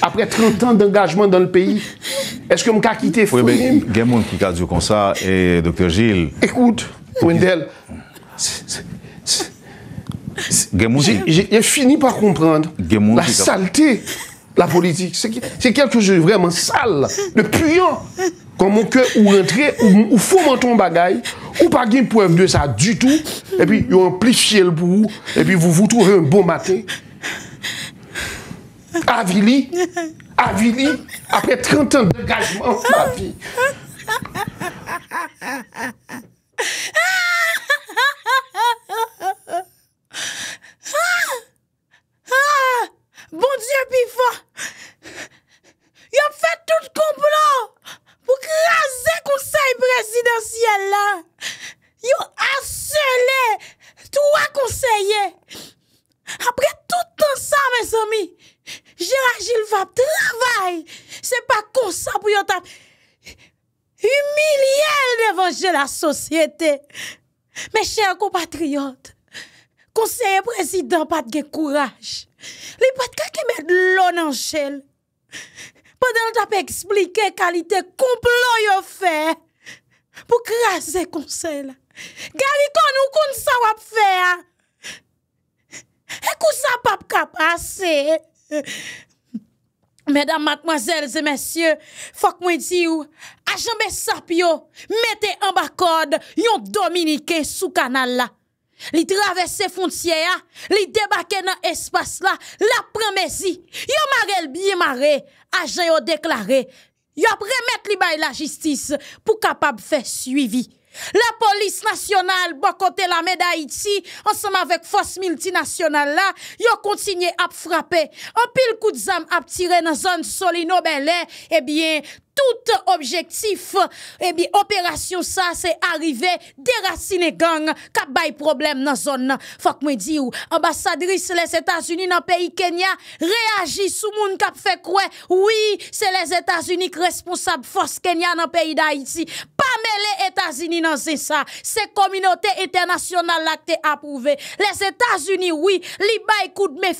Après 30 ans d'engagement dans le pays, est-ce que cas quitté Oui, mais il y a qui a dit comme ça, et Dr Gilles... Écoute, Wendell, j'ai fini par comprendre la saleté la politik, se kèl fòjè vreman sal, de pyan, kon moun kè ou rentre, ou fòmanton bagay, ou pagin pou mdè sa du tout, e pi yon plif chèl pou ou, e pi vou voutoure un bon matè, avili, avili, apè 30 ans de gajman, moun mdè sa pou mdè sa, Bon diyo pifwa, yo fè tout komplon pou krasè konsey presidensyèl la. Yo aselè, tou a konseyè. Apre tout ansa, mè somi, jè la jilva travay. Se pa konsan pou yon ta umilyèl devanjè la sosyètè. Mè chèyè kompatriyot, konseyè presidens pat gè kouraj. Li pat kake mèd lon anjel Padèl tap eksplike kalite koumplo yo fè Pou krasè konsel Gari kon ou kon sa wap fè E kousa pap kap asè Mèdam matmazèl zè mèsyè Fok mwen di ou Ajan bè sap yo Mète an bakod yon dominike sou kanal la Li traverse frontière, ah. li débarque dans espace là, la promesse. Yo marel bien maré, agent yo déclaré. Yo remet li bay la justice pour capable faire suivi. La police nationale, bon côté la médaille ensemble avec force multinationale là, yo continue à frapper. En pile coup de zam à tirer dans zone Solino Belé, eh bien, tout objectif, eh bien, opération ça, c'est arrivé, déraciner gang, cap bay problème dans zone. Faut que je ou, ambassadrice les États-Unis dans le pays Kenya, réagit sous moun cap fait quoi? Oui, c'est les États-Unis responsables force Kenya dans le pays d'Haïti. Pas les États-Unis dans c'est ça. C'est communauté internationale qui qui approuvé. Les États-Unis, oui, li bay coup de mes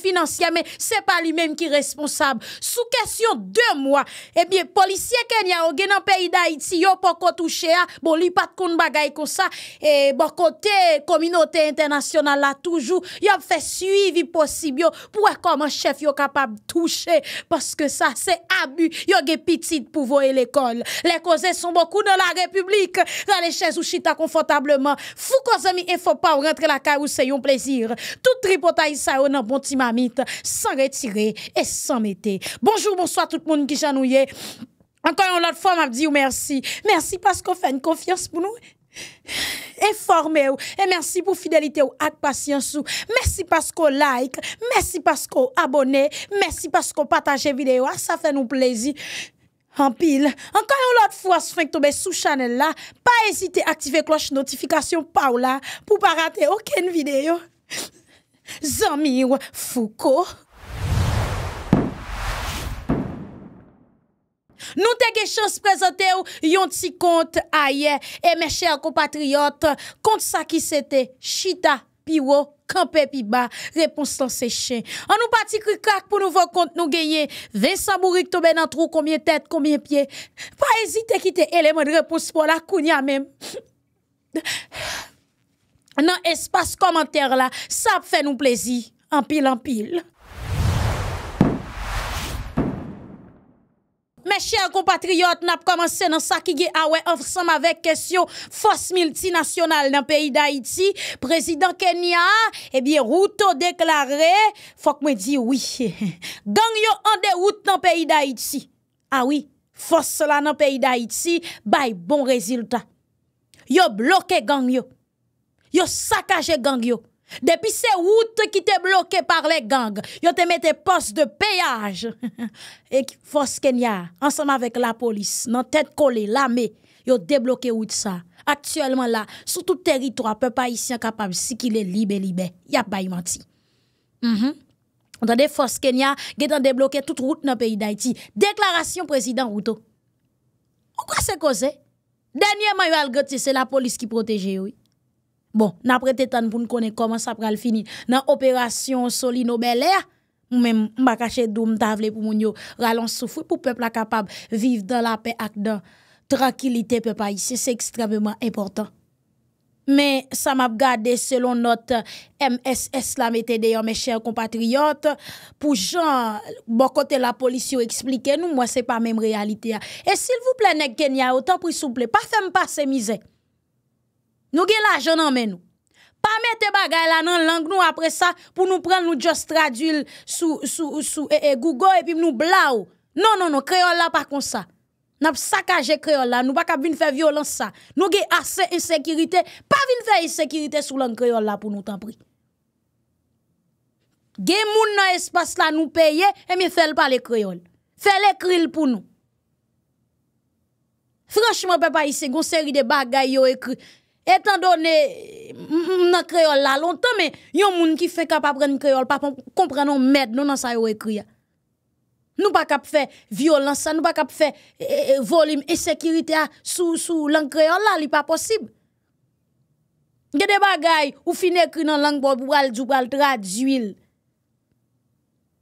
mais c'est pas lui-même qui responsable. Sous question deux mois, eh bien, policier Kènyan ou gen nan peyi d'Haïti, yo pou kò touche a, bon li pat koun bagay kon sa, e bon kò te kominote internasyonal la toujou, yo pou fè suivi posib yo pou wè e kò man chèf yo kapab touche, paske sa se abu, yo ge pitit pou voye l'ekol. Lè ko zè son boku nan la republik, nan lè chèz ou chita konfotableman, fou ko zè mi enfo pa ou rentre la kè ou se yon plèzir. Tout tripotay sa ou nan bonti mamit, san retire et san mette. Bonjou, bonsoit tout moun ki jan ou ye. Encore une autre fois, m'a dit merci. Merci parce qu'on fait une confiance pour nous. Informez-vous et merci pour fidélité ou et patience Merci parce qu'on like, merci parce qu'on abonnez, merci parce qu'on la vidéo, ah, ça fait nous plaisir. En pile, encore une autre fois, si vous tomber sous channel là, pas hésiter à activer cloche notification Paula pour pas rater aucune vidéo. Zami Foucault Nou te ge chans prezante ou yon ti kont a ye E me chèl ko patriot Kont sa ki se te Chita, piwo, kampe, pi ba Repons tan se chen An nou pati kri krak pou nou vò kont nou genye Ve sabourik tobe nan tro Komye tèt, komye pye Pa ezite ki te eleman repons po la Koun ya mem Nan espas komantèr la Sa ap fè nou plezi Ampil, ampil Mes chèr kompatriot, nap komanse nan sa ki ge awen ansam avek kes yo fos milti nasyonal nan peyi da iti. Prezident Kenya, ebiye eh Ruto deklarè, fok mwen di wii. Gang yo ande wout nan peyi da iti. A ah wii, fos la nan peyi da iti, bay bon reziltan. Yo bloke gang yo. Yo sakaje gang yo. Depi se wout ki te bloke par le gang Yo te mette pos de peyaj Ek Fos Kenya Ansem avèk la polis Nan tèt kole, la me Yo debloke wout sa Aktuellement la, sou tout territoire Pe pa isi an kapav si ki le libe libe Yap bayman ti Ondade mhm. Fos Kenya Ge tan debloke tout wout nan peyi da iti Deklarasyon prezident wout Ou kwa se koze? Denye man yo algote se la polis ki proteje wout Bon, nan prete tan pou nou konen koman sa pral finit. Nan operasyon soli nou eh, belè, mwen bakache dou mtavle pou moun yo, ralonsoufou pou pepla kapab viv dan la pe ak dan. Tranquilite pepa isi, se ekstremement important. Men, sa map gade, selon not MSS, la mette deyon mwen chèr compatriote, pou jan, bon kote la polisyon eksplike nou, mwen se pa mèm realite ya. E sil vou ple nek kenya, autant pou souple, pa fem pa se mizèk. Nou gen la ajonan men nou. Pa met te bagay la nan lang nou apre sa pou nou pren nou just traduil sou eh, eh, Google epi m nou bla ou. Non, non, non, kreol la pa kon sa. Nap sakaje kreol la. Nou baka bin fe violan sa. Nou gen ase insekirite. Pa bin fe insekirite sou lang kreol la pou nou tan prik. Gen moun nan espas la nou peye e mi fel pale kreol. Fel ekril pou nou. Franchman pe pa isen goun seri de bagay yo ekril. étant donné la créole là longtemps mais yon moun qui fait pas prendre créole pas comprendre merde non dans ça pas écrire. nous pas cap faire violence ça nous pas faire de eh, eh, eh, volume et sécurité sous la langue créole là n'est pas possible y a des bagay ou fin écrire dans langue pour la du pral traduire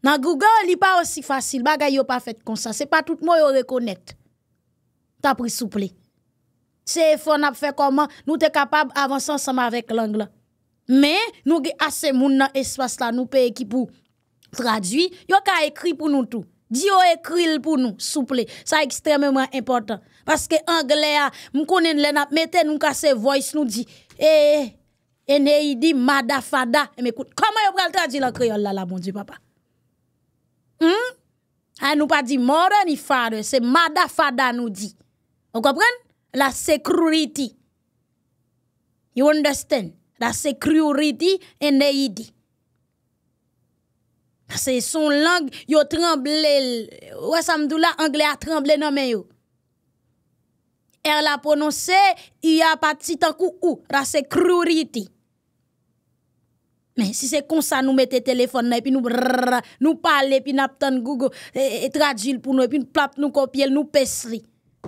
Na Google n'est pas aussi facile ne sont pas fait comme ça ce n'est pas tout le monde qui reconnaît. Tu t'as pris souple. C'est CFO n'a fait comment nous sommes capables d'avancer ensemble avec l'angle. Mais nous avons assez de monde dans espace là, nous payons qui pour traduire. Yo ka écrit pour nous tout. Dieu écrit pour nous, souple. Ça extrêmement important. Parce que anglais, nous connaissons les na mettez nous casse voice, nous dit, eh, Eneidi, Mada Fada. E Mais écoute, comment vous le traduire la créole là, là, mon Dieu, papa? hmm Ah, nous pas dit mort ni fada, c'est Madafada » nous dit. Vous comprenez? La se kru riti. You understand? La se kru riti ene yi di. Se son lang yo tremble, wè samdou la, anglè a tremble nan men yo. Er la prononse, yi apat si tankou ou, la se kru riti. Men, si se konsa nou mette telefon nan, epi nou brrrr, nou pale, epi nap tan gougo, et tradjil pou nou, epi nou plap nou kopye, epi nou pesri.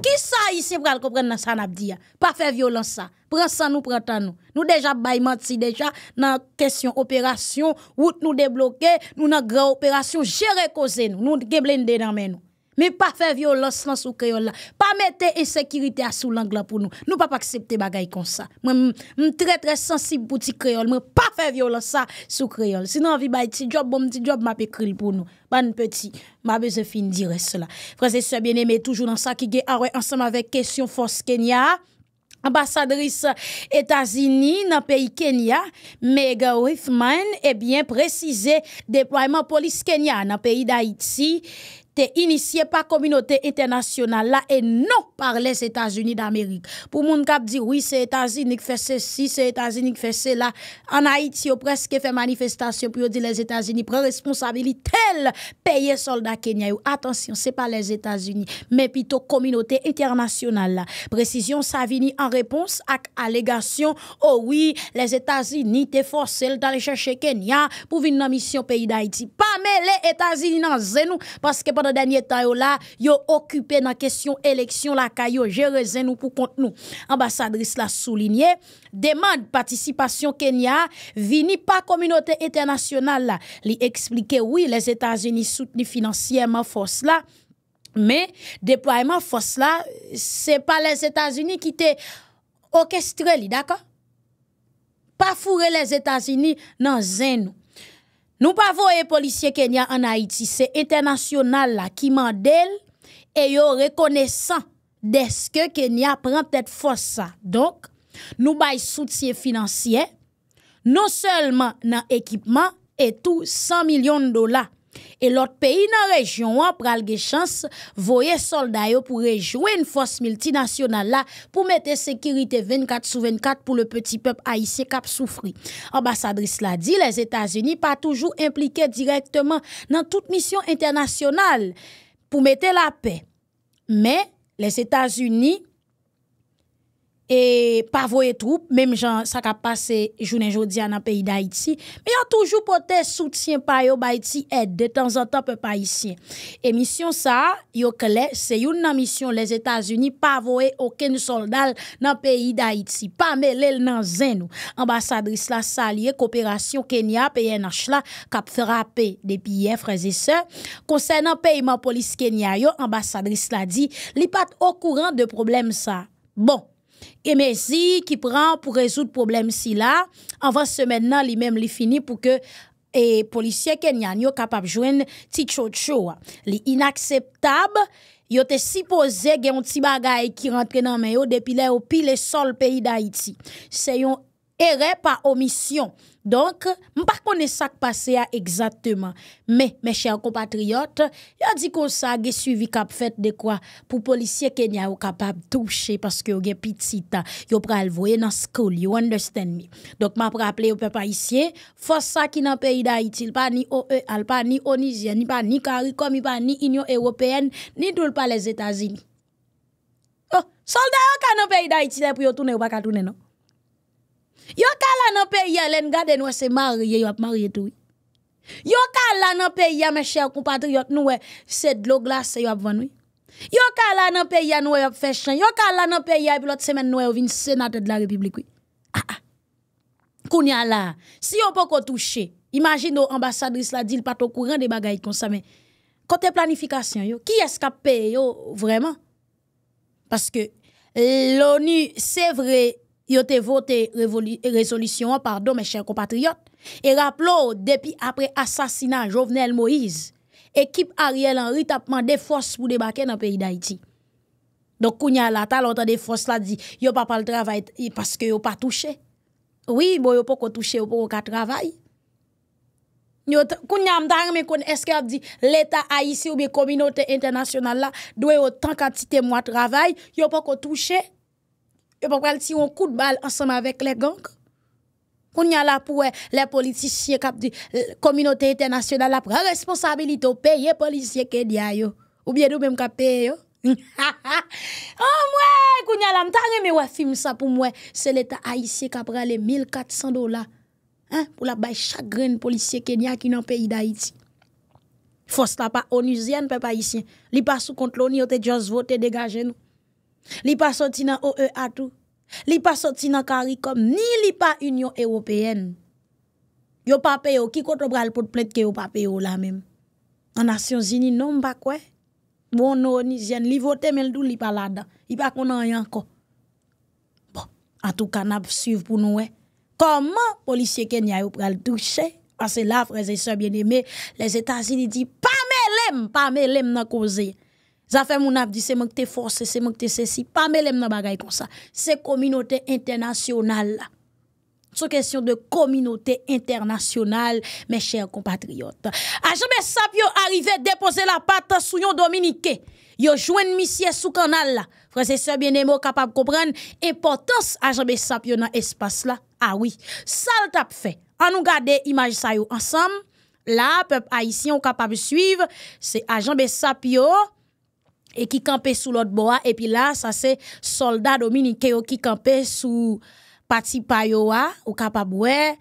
Qui ça ici pour comprendre ça n'a dit Pas faire violence ça. Prends ça nous prends nous. Nous déjà bail menti déjà dans question opération, route nous débloquer, nous dans grande opération gérer causer nous. Nous geblende dans nous mais pas faire violence sur sous créole pas mettre insécurité à sous l'angle pour nous nous pas accepter bagaille comme ça moi très très sensible pour petit créole Mais pas faire violence ça sous créole sinon vie bay petit job bon petit job m'a écrit pour nous ban petit m'a besoin fin dire cela frères bien aimé toujours dans ça qui est ah ensemble avec question force Kenya ambassadrice États-Unis dans le pays Kenya, Mega Withman. eh bien, précisé déploiement police Kenya dans le pays d'Haïti inisye pa kominote internasyonal la e non par les Etats-Unis d'Amerik. Pou moun kap di, oui, se Etats-Unis k fese si, se Etats-Unis k fese la, an Haïti yo preske fè manifestasyon pou yo di les Etats-Unis pre responsabili tel peye solda Kenya yo. Atensyon, se pa les Etats-Unis, men pito kominote internasyonal la. Prezisyon, sa vini an repons ak alegasyon o oh oui, les Etats-Unis te forcelle ta le chèche Kenya pou vin nan misyon peyi d'Haïti. Pame les Etats-Unis nan zè nou, paske pade dernier temps yo là, occupé dans question élection la caillou gérer nous pour compte nous. Ambassadrice l'a souligné, demande participation Kenya vini pas communauté internationale là. Li expliquer oui, les États-Unis soutenir financièrement force là. Mais déploiement force là, c'est pas les États-Unis qui t'ont orchestré, d'accord Pas fourrer les États-Unis dans nous. Nous pas les policiers Kenya en Haïti, c'est international là qui mandel et yo reconnaissant dès que Kenya prend cette force Donc, nous bail soutien financier non seulement dans équipement et tout 100 millions de dollars et l'autre pays dans la région a pral la chance voyer soldats pour jouer une force multinationale là pour mettre sécurité 24 sur 24 pour le petit peuple haïtien qui a souffri. Ambassadrice l'a dit les États-Unis pas toujours impliqués directement dans toute mission internationale pour mettre la paix. Mais les États-Unis E pavoye troupe, mem jan sa kap pase jounen jodia nan peyi d'Haïti, me yon toujou pote soutyen pa yo baïti et, de tan zantan pe païsien. E misyon sa, yo kele, se youn nan misyon les Etats-Unis, pavoye okè nou soldal nan peyi d'Haïti, pa me lèl nan zèn nou. Ambasadris la salye, koopération Kenya, peyè nash la, kap ferape depi yef rezi se, konsè nan peyman polis Kenya yo, ambasadris la di, li pat okouran de problem sa. Bon, Emezi ki pran pou rezout problem si la Anvan semen nan li mem li fini pou ke E policye kenyanyo kapap jwen ti chotcho Li inakseptab Yo te sipoze gen yon ti bagay ki rentre nan meyo Depi le opi le sol peyi da iti Se yon ere pa omisyon Donk, mpa kone sak pase ya egzateman. Me, me chè an kompatriot, yo di kon sa ge suivi kap fèt de kwa pou polisye Kenya yo kapap touche paske yo ge pitita. Yo pral voye nan skoul, you understand me. Donk, mpa pral aple yo pe pa isye, fòs sa ki nan peyi da iti, lpa ni OE, alpa ni Onizye, nipa ni Karikomi, nipa ni Union Européenne, nidoul pa les Etats-Unis. Oh, soldè yo ka nan peyi da iti pou yo toune ou baka toune, non? Yo ka la nan ya ya, len gade nou e se vous yo ap marié tout. Yo ka la nan ya ya, mes chers compatriotes, nou e se de l'eau glace, yo ap vanoui. Yo ka la nan pays ya, nou e ap Yo ka la nan ya ya, pilote semaine nou vin senate de la république Ah ah. Kounya la, si yo poko touche, imagine ou ambassadrice la dil pato courant de bagay kon sa mais Kote planification yo, ki eskape yo parce que l'ONU, se vrai... Ils ont voté résolution, pardon, mes chers compatriotes. Et rappelons, depuis après assassinat Jovenel Moïse, l'équipe Ariel Henry t'a demandé force pour débarquer dans le pays d'Haïti. Donc, Kounya la tal, des forces là dit, yo pas le travail parce que yo pas touché. Oui, bon, yo pas touché, yo pas travail. Yo, Kounya m'ta on kon est-ce qu'elle dit, l'État haïtien ou bien communauté internationale là, doit autant quantité moi travail, yo pas touché. Yo pa pral ti yon kou d'bal ansem avèk lè genk. Koun nye la pou wè eh, lè politisye kap di, kominote eh, etè nasyonal la pou wè responsabilite ou peye eh, polisye kenya yo. Ou biedou mèm ka peye yo. Oh, ou mwè koun nye la mta remè wè film sa pou mwè, se lè ta a isye kap pralè 1.400 dola. Pou la bay chagren polisye kenya ki nan peyi da iti. Fos ta pa onizyen pe pa isyen. Li pasou kont loni yo te djoz vote degaje nou. Li pa soti nan OE atou, li pa soti nan Karikom, ni li pa Union Européenne. Yo papeyo, ki koto bral pou t'plète ki yo papeyo la mèm? Anasyon zini nou mba kwen? Mwen nou ni zyen, li votè men l'dou li pa lada, li pa konan yanko. Bon, atou kanap suiv pou nou wè. Koman polisye ken ya yo bral touche? Ase la, freze sè bienemè, les Etats-Unis di, pa mè lèm, pa mè lèm nan kozeyè. Ça fait mon abdi, c'est moi te force, c'est moi te ceci. Pas même dans bagay comme ça. C'est communauté internationale. C'est une question de communauté internationale, mes chers compatriotes. Agent Sapio arrive arrivé déposer la patte sous yon dominique. Yo jouen misye sous canal Français Frère, bien aimé, capable de comprendre l'importance d'Agent Bessapio dans l'espace là. Ah oui. Ça le tape fait. En nous garder image ça ensemble. Là, peuple haïtien capable de suivre. C'est agent Bessapio et qui campait sous l'autre bois et puis là ça c'est soldat dominicain qui campait sous parti payoa ou capaboué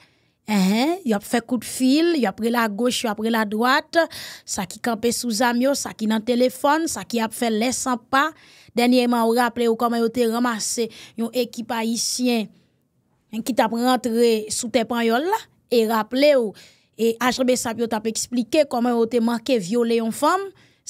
il hein, hein, a fait coup de fil, il a pris la gauche, il a pris la droite, ça qui campait sous amio, ça qui dans téléphone, ça qui a fait les 100 pas. Dernièrement, on rappelé comment il était ramassé une équipe haïtien, qui t'a rentré sous tes panyol là et rappelé et HB Sapio t'a expliqué comment il était manqué violer une femme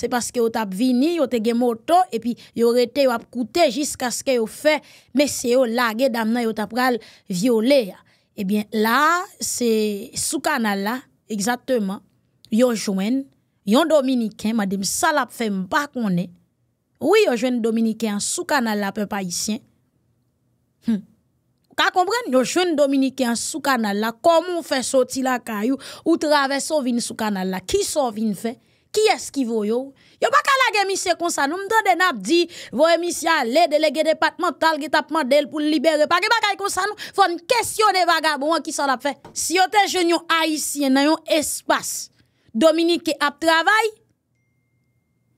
c'est parce que vous avez vini, vous avez moto, et puis vous avez été coûté jusqu'à ce que vous fait, mais c'est vous lagué d'amener, vous avez violé. Eh bien, là, c'est sous canal là, exactement, vous joignez, yon Dominicain, madame Salap fait qu'on est. Oui, yon jeune Dominicain sous canal là, peuple haïtien. Hum. Ka kompren, yo jwen Dominicain sous comment la, on fait sortir la caillou ou traverser ou vin sous canal la, qui sort vin fait? Ki eski vo yo? Yo baka la gen misye konsa nou? Mta den ap di, vo gen misye ale, delege departemental, ge tap mandel pou libere. Pake baka yon konsa nou? Fon kestyon evaga, bon wak yon ki sa la fe. Si yo te jen yon aisyen nan yon espas, Dominique ap travay,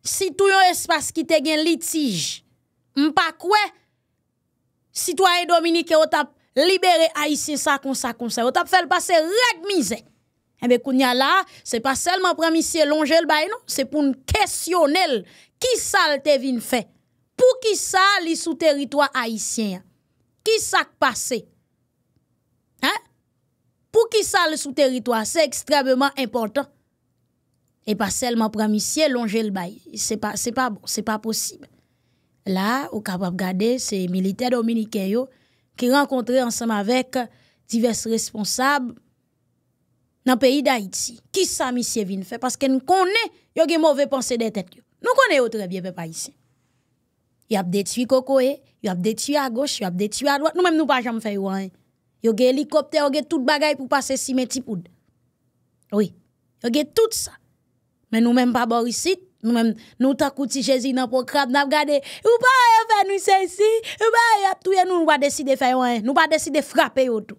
si tou yon espas ki te gen litij, mpa kwe, si tou a yon Dominique yo tap libere aisyen sa konsa konsa, yo tap fel pase rek mizek. Eh bien, Kounia là, c'est pas seulement pour monsieur longer le bail, non, c'est pour une questionnelle. qui ça te fait. Pour qui ça li sous territoire haïtien? Qui ça passé? Hein? Pour qui ça li sous territoire, c'est extrêmement important. Et pas seulement pour monsieur longer le bail, c'est pas pas bon, c'est pas possible. Là, au capable garder ces militaires dominicains qui rencontré ensemble avec divers responsables dans le pays d'Haïti, qui ça monsieur vient fait parce que nous connaissons a gen mauvais pensée des tête. Nous connaissons très bien peuple Il Y a des détruit il y a des tuyaux à gauche, y a des tuyaux à droite. Nous même nous ne pas jamais faire rien. Hein. Yo gen hélicoptère, y a tout bagaille pour passer si petit poudre. Oui. y a tout ça. Mais nous même pas ici. nous même nous ta couti Jésus dans programme n'a regardé. Ou pas faire nous ceci, ou pas y a tout nous pas décider faire rien. Hein. Nous pas décider frapper tout.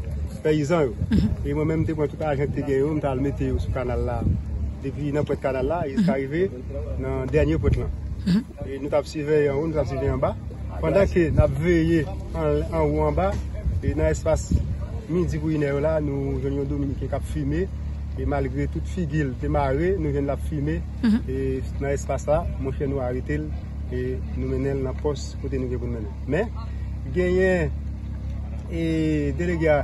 peyizan ou. E mwen mèm te mwen tout ajen te gen ou, mwen talmete ou sou kanal la. Depi nan pou et kanal la, e skarive nan denye pou et lan. E nou tap si veye an ou, nou tap si veye an ba. Pendan ke nap veye an ou an ba, nan espas midi gwenè ou la, nou jenyon Dominik en kap fime, e malgre tout figil te mare, nou jen la fime, e nan espas la, mwen chen nou harite el, e nou menel nan pos kote nou gen pou menel. Men, genyen, e delegyar,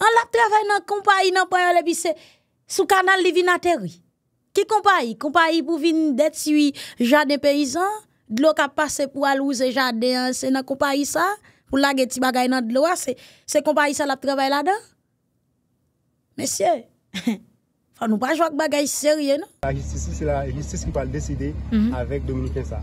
On l'a travaillé dans compagnie, dans le canal sous canal Livinateri. Qui compagnie Compagnie pour venir d'être jardin paysan, de qui a passé pour allouer jardin, c'est dans compagnie ça, pour la guette qui dans de l'eau, c'est compagnie ça l'a travaillé là-dedans. Monsieur, enfin, nous pas jouer pas avec sérieux, non La justice, c'est la justice qui va décider mhm. avec Dominique ça.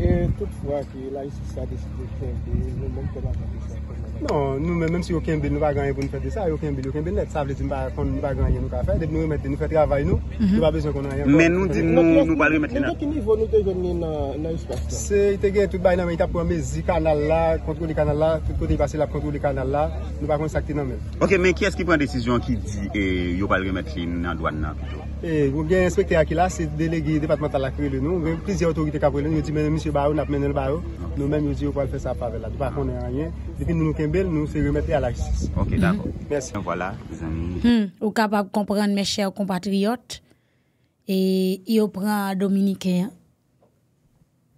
Et toutefois, la justice a décidé de nous montrer la justice. Non, nou men mèm si yo ken bil nou pa ganye pou nou fet de sa, yo ken bil, yo ken bil net sa vleti mpa kon nou pa ganye nou ka fe, deb nou remet de nou fet ravay nou, nou pa bezyon kon nan yan. Men nou di nou bal remet li nan? Men dek ki nou yon nou te yon nan yon spas la? Se yon te gen, tout bay nan men yon tap kwa me zi kanal la, kontrol yon kanal la, tout kote yon pase la kontrol yon kanal la, nou pa kon sakte nan men. Ok, men ki eski pren desisyon ki di yo bal remet li nan doan nan? E, yon gen inspekte aki la, se delegi departemental akri le nou, plizi otorite kapwe le, yon ti menen misyo baro, nap menen baro nous-mêmes, nous disons qu'on va faire ça à Favela. Nous ne pas rien. nous nous sommes nous nous remettons à la justice. Ok, d'accord. Mm-hmm. Merci. Voilà, les amis. Vous hmm. êtes capable de comprendre, mes chers compatriotes, et vous prenez Dominicain hein,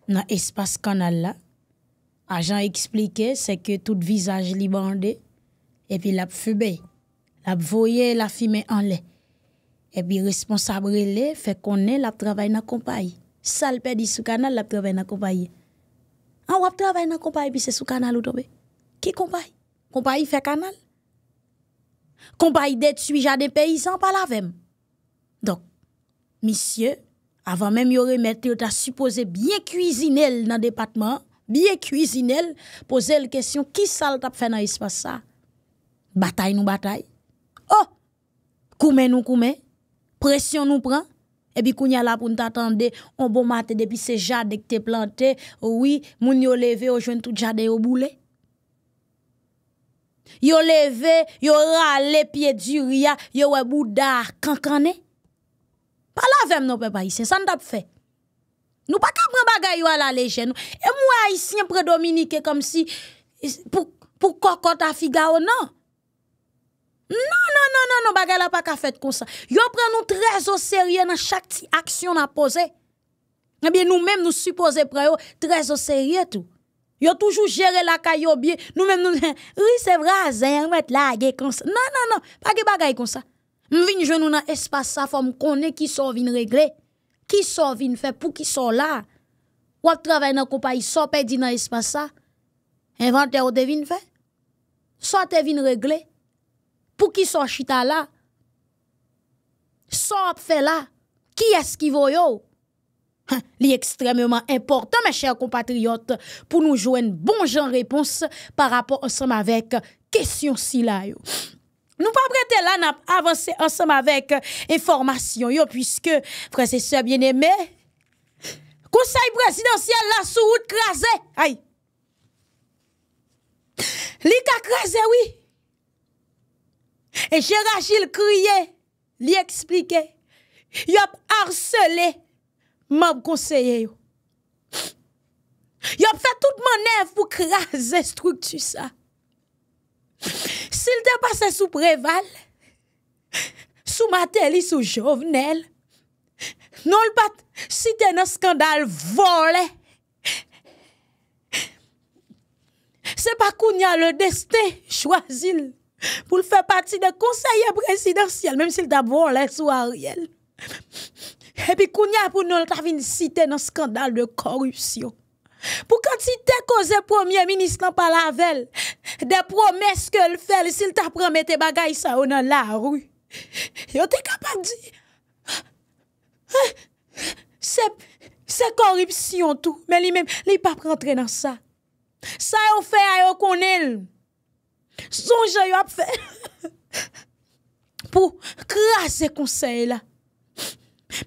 dans l'espace canal. là. Agent expliqué, c'est que tout visage est et puis la fumé. La voyé, la fumé en l'air. Et puis, responsable, fait qu'on est la travail dans la compagnie. Ça, dit canal, la travail dans la compagnie. On va travailler dans le compagnie, puis c'est sous canal ou tombé. Qui compagnie Compagnie fait canal. Compagnie d'être suivi déjà des paysans, pas la même. Donc, monsieur, avant même y remettre, vous vous supposé bien cuisiner dans le département, bien cuisiner, poser la question qui sale t'a fait dans l'espace ça Bataille nous bataille. Oh Koumen nous koumen. Pression nous prend. Epi kounye la pou nou tatande, on bon mate depi se jade ek te plante, ouwi, moun yo leve yo jwen tout jade yo boule. Yo leve, yo rale piye di ria, yo wè bouda, kankane. Palavem nou pe pa isen, san tap fe. Nou pa kapre bagay yo ala leje nou. E mwa isen pre dominike e kom si e, pou kokot afiga ou nan. Non, non, non, non, non, bagay la pas fait comme ça. Yo prend nous très au sérieux dans chaque action a pose. Eh bien, nous-mêmes, nous supposons prendre très au sérieux tout. Yo toujours géré la caille bien. Nous-mêmes, nous, oui, c'est vrai, zé, met là, gay comme ça. Non, non, non, pas de bagay comme ça. Nous venons nous dans espace sa forme qui sort vin régler. Qui sort vin fait pour qui sort là. Ou ap travail dans compagnie, sort pédi dans espace ça. Inventaire au devine fait. Soit te vin régler. Pour qui sont chita là? Sont fait là? Qui est-ce qui voit yo? Hein? Li extrêmement important, mes chers compatriotes, pour nous joindre bon genre réponse par rapport ensemble avec question si là yo. Nous pas prêter là, n'a ensemble avec information puisque frères et sœurs bien-aimés, conseil présidentiel là sous route crasé. Aïe. Li ka crasé oui. E jera jil kriye, li eksplike, yop arsele, mab konseye yo. Yop fè tout man ev pou kraze struktu sa. Sil te pase sou preval, sou matelis ou jovenel, non l pat si te nan skandal vole, se pa kounya le desten chwazil, pou l fè pati de konseye presidansyel, mèm si l ta bon lè sou a riel. E pi koun ya pou nou l ta fin sitè nan skandal de korupsyon. Pou kan ti te koze premier ministran pa lavel, de promès ke l fè, li si l ta promette bagay sa ou nan la rouy. Yo te kapat di, se korupsyon tou, men li mèm, li pa prantre nan sa. Sa yo fè a yo konilm, Son j'ai eu à faire. Pour crasser conseil là.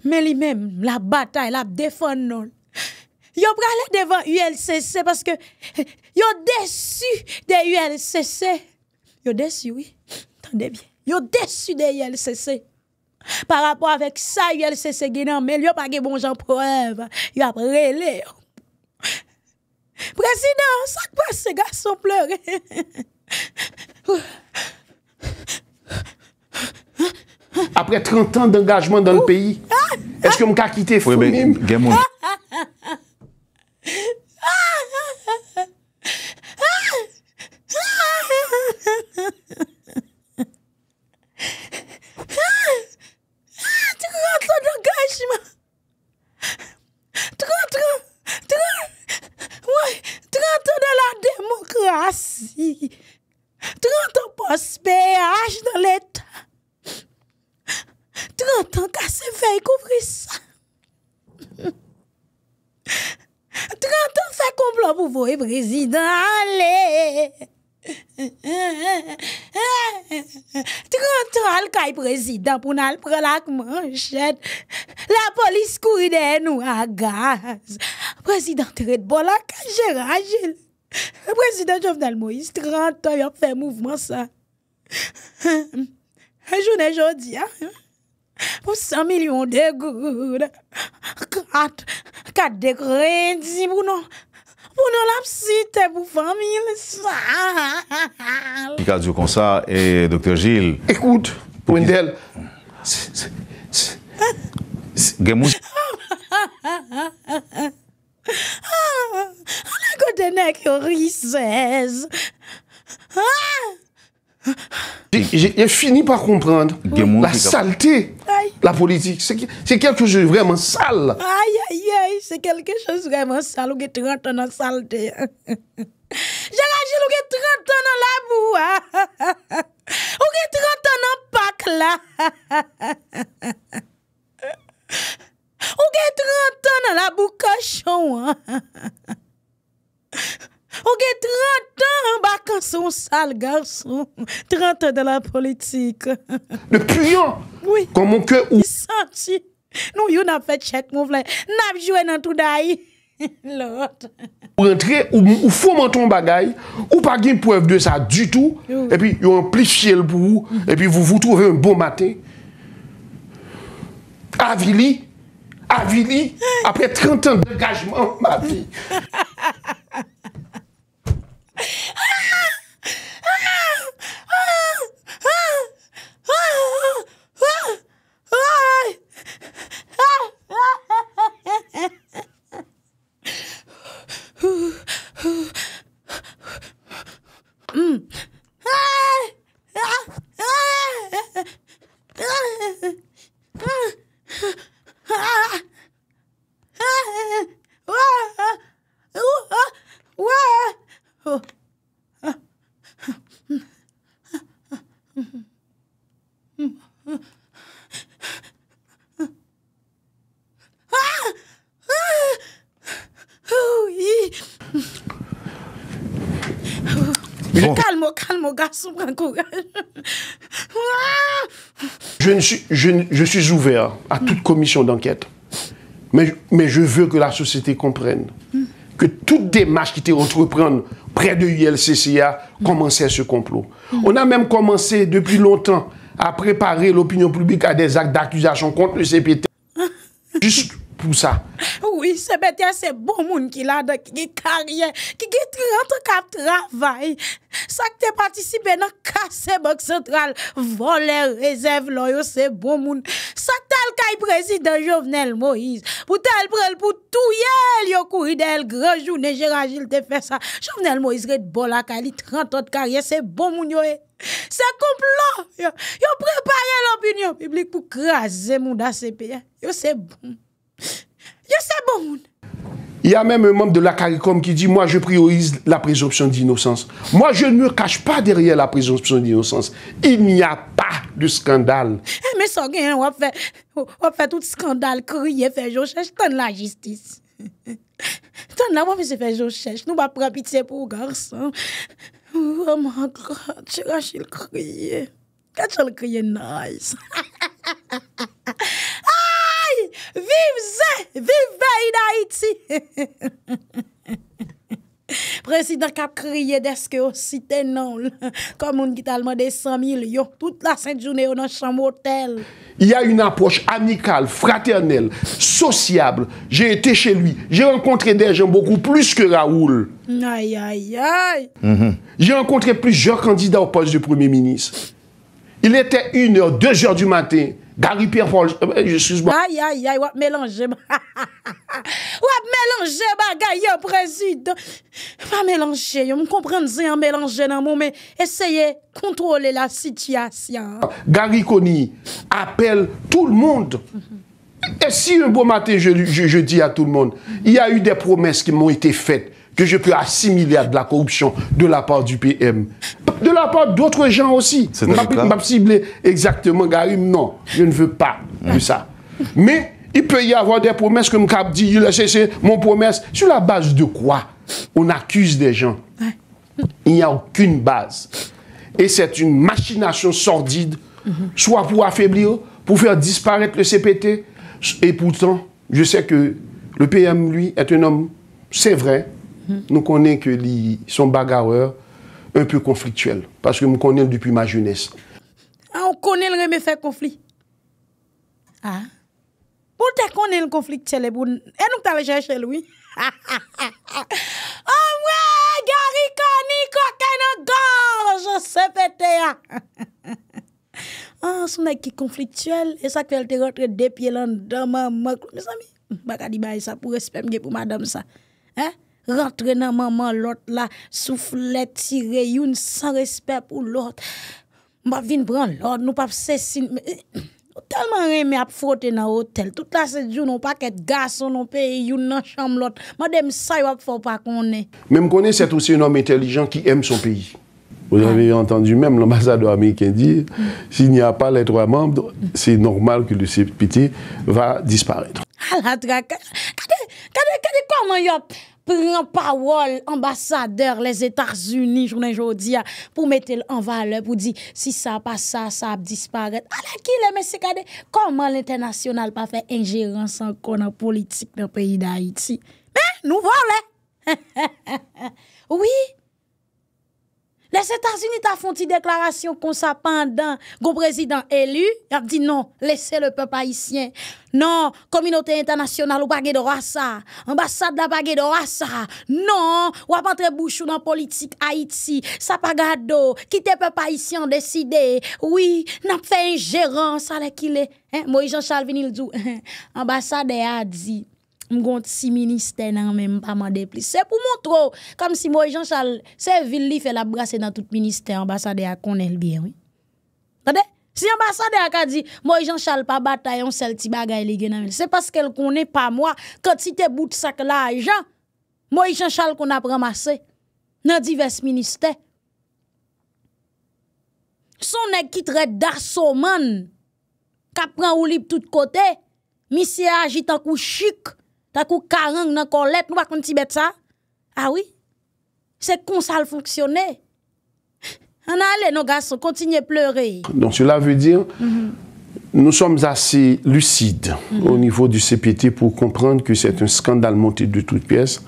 Mais lui-même, la bataille, la défense. Il a parlé devant l'ULCC parce que il a déçu de l'ULCC. Il a déçu, oui. entendez bien. Il a déçu de l'ULCC. Par rapport avec ça, ULCC guénant. Mais il a pas de bon gens preuve. Il a prélé. Président, ça passe, garçon pleure. Après 30 ans d'engagement dans le pays, est-ce que je peux quitter Oui, mais 30 ans de la démocratie. 30 an pos peyaj nan letan, 30 an kase fey kouvri sa, 30 an sa komplon pou voye prezidant, ale, 30 an al kaj prezidant pou nan al pralak manjen, la polis kouy den ou a gaz, prezidant ret bolan kajera jelan. Le président Jovenel Moïse, 30 ans, fait mouvement ça. Un jour pour 100 millions de gouttes, 4, 4 pour nous, pour nous pour famille, ça. comme ça, et docteur Gilles. Écoute, Wendel. Ah, I got the neck, your Ah! J'ai fini par comprendre la saleté, la politique. C'est quelque chose de vraiment sale. Aïe, aïe, aïe, c'est quelque chose de vraiment sale. Ou 30 ans dans la saleté. vous avez 30 ans dans la boue. Ou 30 ans dans le pack là. Ou gen 30 an nan la boukache chan wan. Ou gen 30 an an bakansan ou sal garsan. 30 an de la politik. Ne puyan. Kwa moun kè ou. I santi. Nou yon nan fè tchèk moun vle. Nap jwè nan tout dayi. Lort. Ou rentre ou fomantan bagay. Ou pa gen pou f de sa du tout. E pi yon plif chel pou ou. E pi vou vou touve un bon mate. Avili. avili après 30 ans d'engagement, ma vie. Oh. Calme, calme, garçon, prends courage. je, ne suis, je, suis ouvert à hmm. toute commission d'enquête, mais, mais je veux que la société comprenne que toute démarche qui était entreprise près de ULCCA hmm. commençait ce complot. Hmm. On a même commencé depuis longtemps à préparer l'opinion publique à des actes d'accusation contre le CPT. Juste oui, c'est bête, c'est bon monde qui a qui carrière, qui a 34 travail. Ça que tu participé dans casse Banque Centrale, voler réserve loyo, c'est bon monde. Ça que tu président Jovenel Moïse. Pour tel prel pour tout yo couru d'elle grand journée Gérard Gilles te fait ça. Jovenel Moïse red bol la kali 30 carrière, c'est bon monde yo. Eh. C'est complot. Yo, a préparé l'opinion publique pour craser monde ACP. Yo c'est bon. Yo se bon Ya menm e mounm de la karikom ki di Moi je priorize la presopsyon di inosans Moi je ne cache pas derye la presopsyon di inosans Il n'ya pas du skandal E me so gen wap fè Wap fè tout skandal Kriye fè jo chèche ton la jistis Ton la wap fè se fè jo chèche Nou wap prè pitiè pou garsan Ou waman Chirachil kriye Kachal kriye nays Ha ha ha ha ha ha Vive Zé! Vive Veille Président qui a crié d'esque au cité non. Comme on qui t'a des 100 millions. toute la sainte journée dans chambre hôtel. Il y a une approche amicale, fraternelle, sociable. J'ai été chez lui. J'ai rencontré des gens beaucoup plus que Raoul. Aïe, aïe, aïe. Mhm. J'ai rencontré plusieurs candidats au poste de Premier ministre. Il était 1h, 2h du matin. Gari Pierre Paul, jesus eh bon. Aie aie aie, wap melange ba. Wap melange ba, Gari, yo, prezid. Wap melange, yo, moun komprendze yon melange nan moun, men eseye kontrole la sityasyan. Gari Koni apel tout l'monde. E si un bon matin, je di ya tout l'monde, y a yu de promese ki moun ite fet. que je peux assimiler à de la corruption de la part du PM, de la part d'autres gens aussi. Je ne cibler exactement Garim, non, je ne veux pas de ça. Mais il peut y avoir des promesses comme Cap dit, c'est mon promesse. Sur la base de quoi on accuse des gens Il n'y a aucune base. Et c'est une machination sordide, mm-hmm. soit pour affaiblir, pour faire disparaître le CPT. Et pourtant, je sais que le PM, lui, est un homme, c'est vrai, Mhm. Nou konen ke li son bagareur un pyo konfliktuel. Paske m konen depi ma jounes. A, ah, ou konen reme fe konflik? Ha? Ah. Pote konen konfliktuel e bou? E nou ta rejen chel, oui? Ha, ha, ha! Ou, oh, wè, gari koni, kokè nan gò! Je se pète ya! Ha, ha, ha! An, sou nan ki konfliktuel, e sa kwe l te rotre depi lan dan man. Mè sa mi? M baka di ba e sa pou respem ge pou madame sa. Ha? rentrer dans maman l'autre là, souffler tirer une sans respect pour l'autre. M'a vinn prendre l'autre, nous pas cesser euh, tellement aimé à frotter dans l'hôtel Toute la séjour non pas qu'être garçon non pays une dans chambre l'autre. Madame ça il faut pas qu'on est. Même connaît c'est aussi un homme intelligent qui aime son pays. Vous avez entendu même l'ambassadeur américain dire, s'il n'y a pas les trois membres, c'est normal que le CPT va disparaître. Ah, Regardez comment Pren pa wol ambasadeur les Etats-Unis jounen jodi ya pou mette l'envalè pou di si sa pa sa sa ap disparet. A la ki lè mè se kade? Koman l'internasyonal pa fè ingèran san konan politik nan peyi d'Haïti? Mè, nou volè! Oui! Les Etats-Unis ta fonti deklarasyon kon sa pandan. Gon prezident elu, ap di non, lese le pepe Haitien. Non, Komunote Internasyonal ou bagay de Rasa. Ambassade non, la bagay de Rasa. Non, wap antre bouchou nan politik Haiti. Sa pagado, kite pepe Haitien deside. Oui, nan fe en geran sa le ki le. Moe Jean-Charles Vinilzou, ambassade a di. Mgon ti si minister nan men pa man de plis. Se pou moun tro, Kam si moun jan chal, Se vil li fe la brase nan tout minister ambasade a konel gen. Tade? Si ambasade a ka di, Moun jan chal pa batayon sel ti bagay li gen nan men. Se paske l konen pa mwa, Kote si te bout sak la a jan, Moun jan chal kon ap ramase, Nan divers minister. Son ne kitre darso man, Kapran ou li ptout kote, Misya aji tak ou chik, Ah oui. C'est comme ça le On nos à pleurer. Donc cela veut dire mhm. nous sommes assez lucides au mhm. niveau du CPT pour comprendre que c'est un scandale monté de toutes pièces.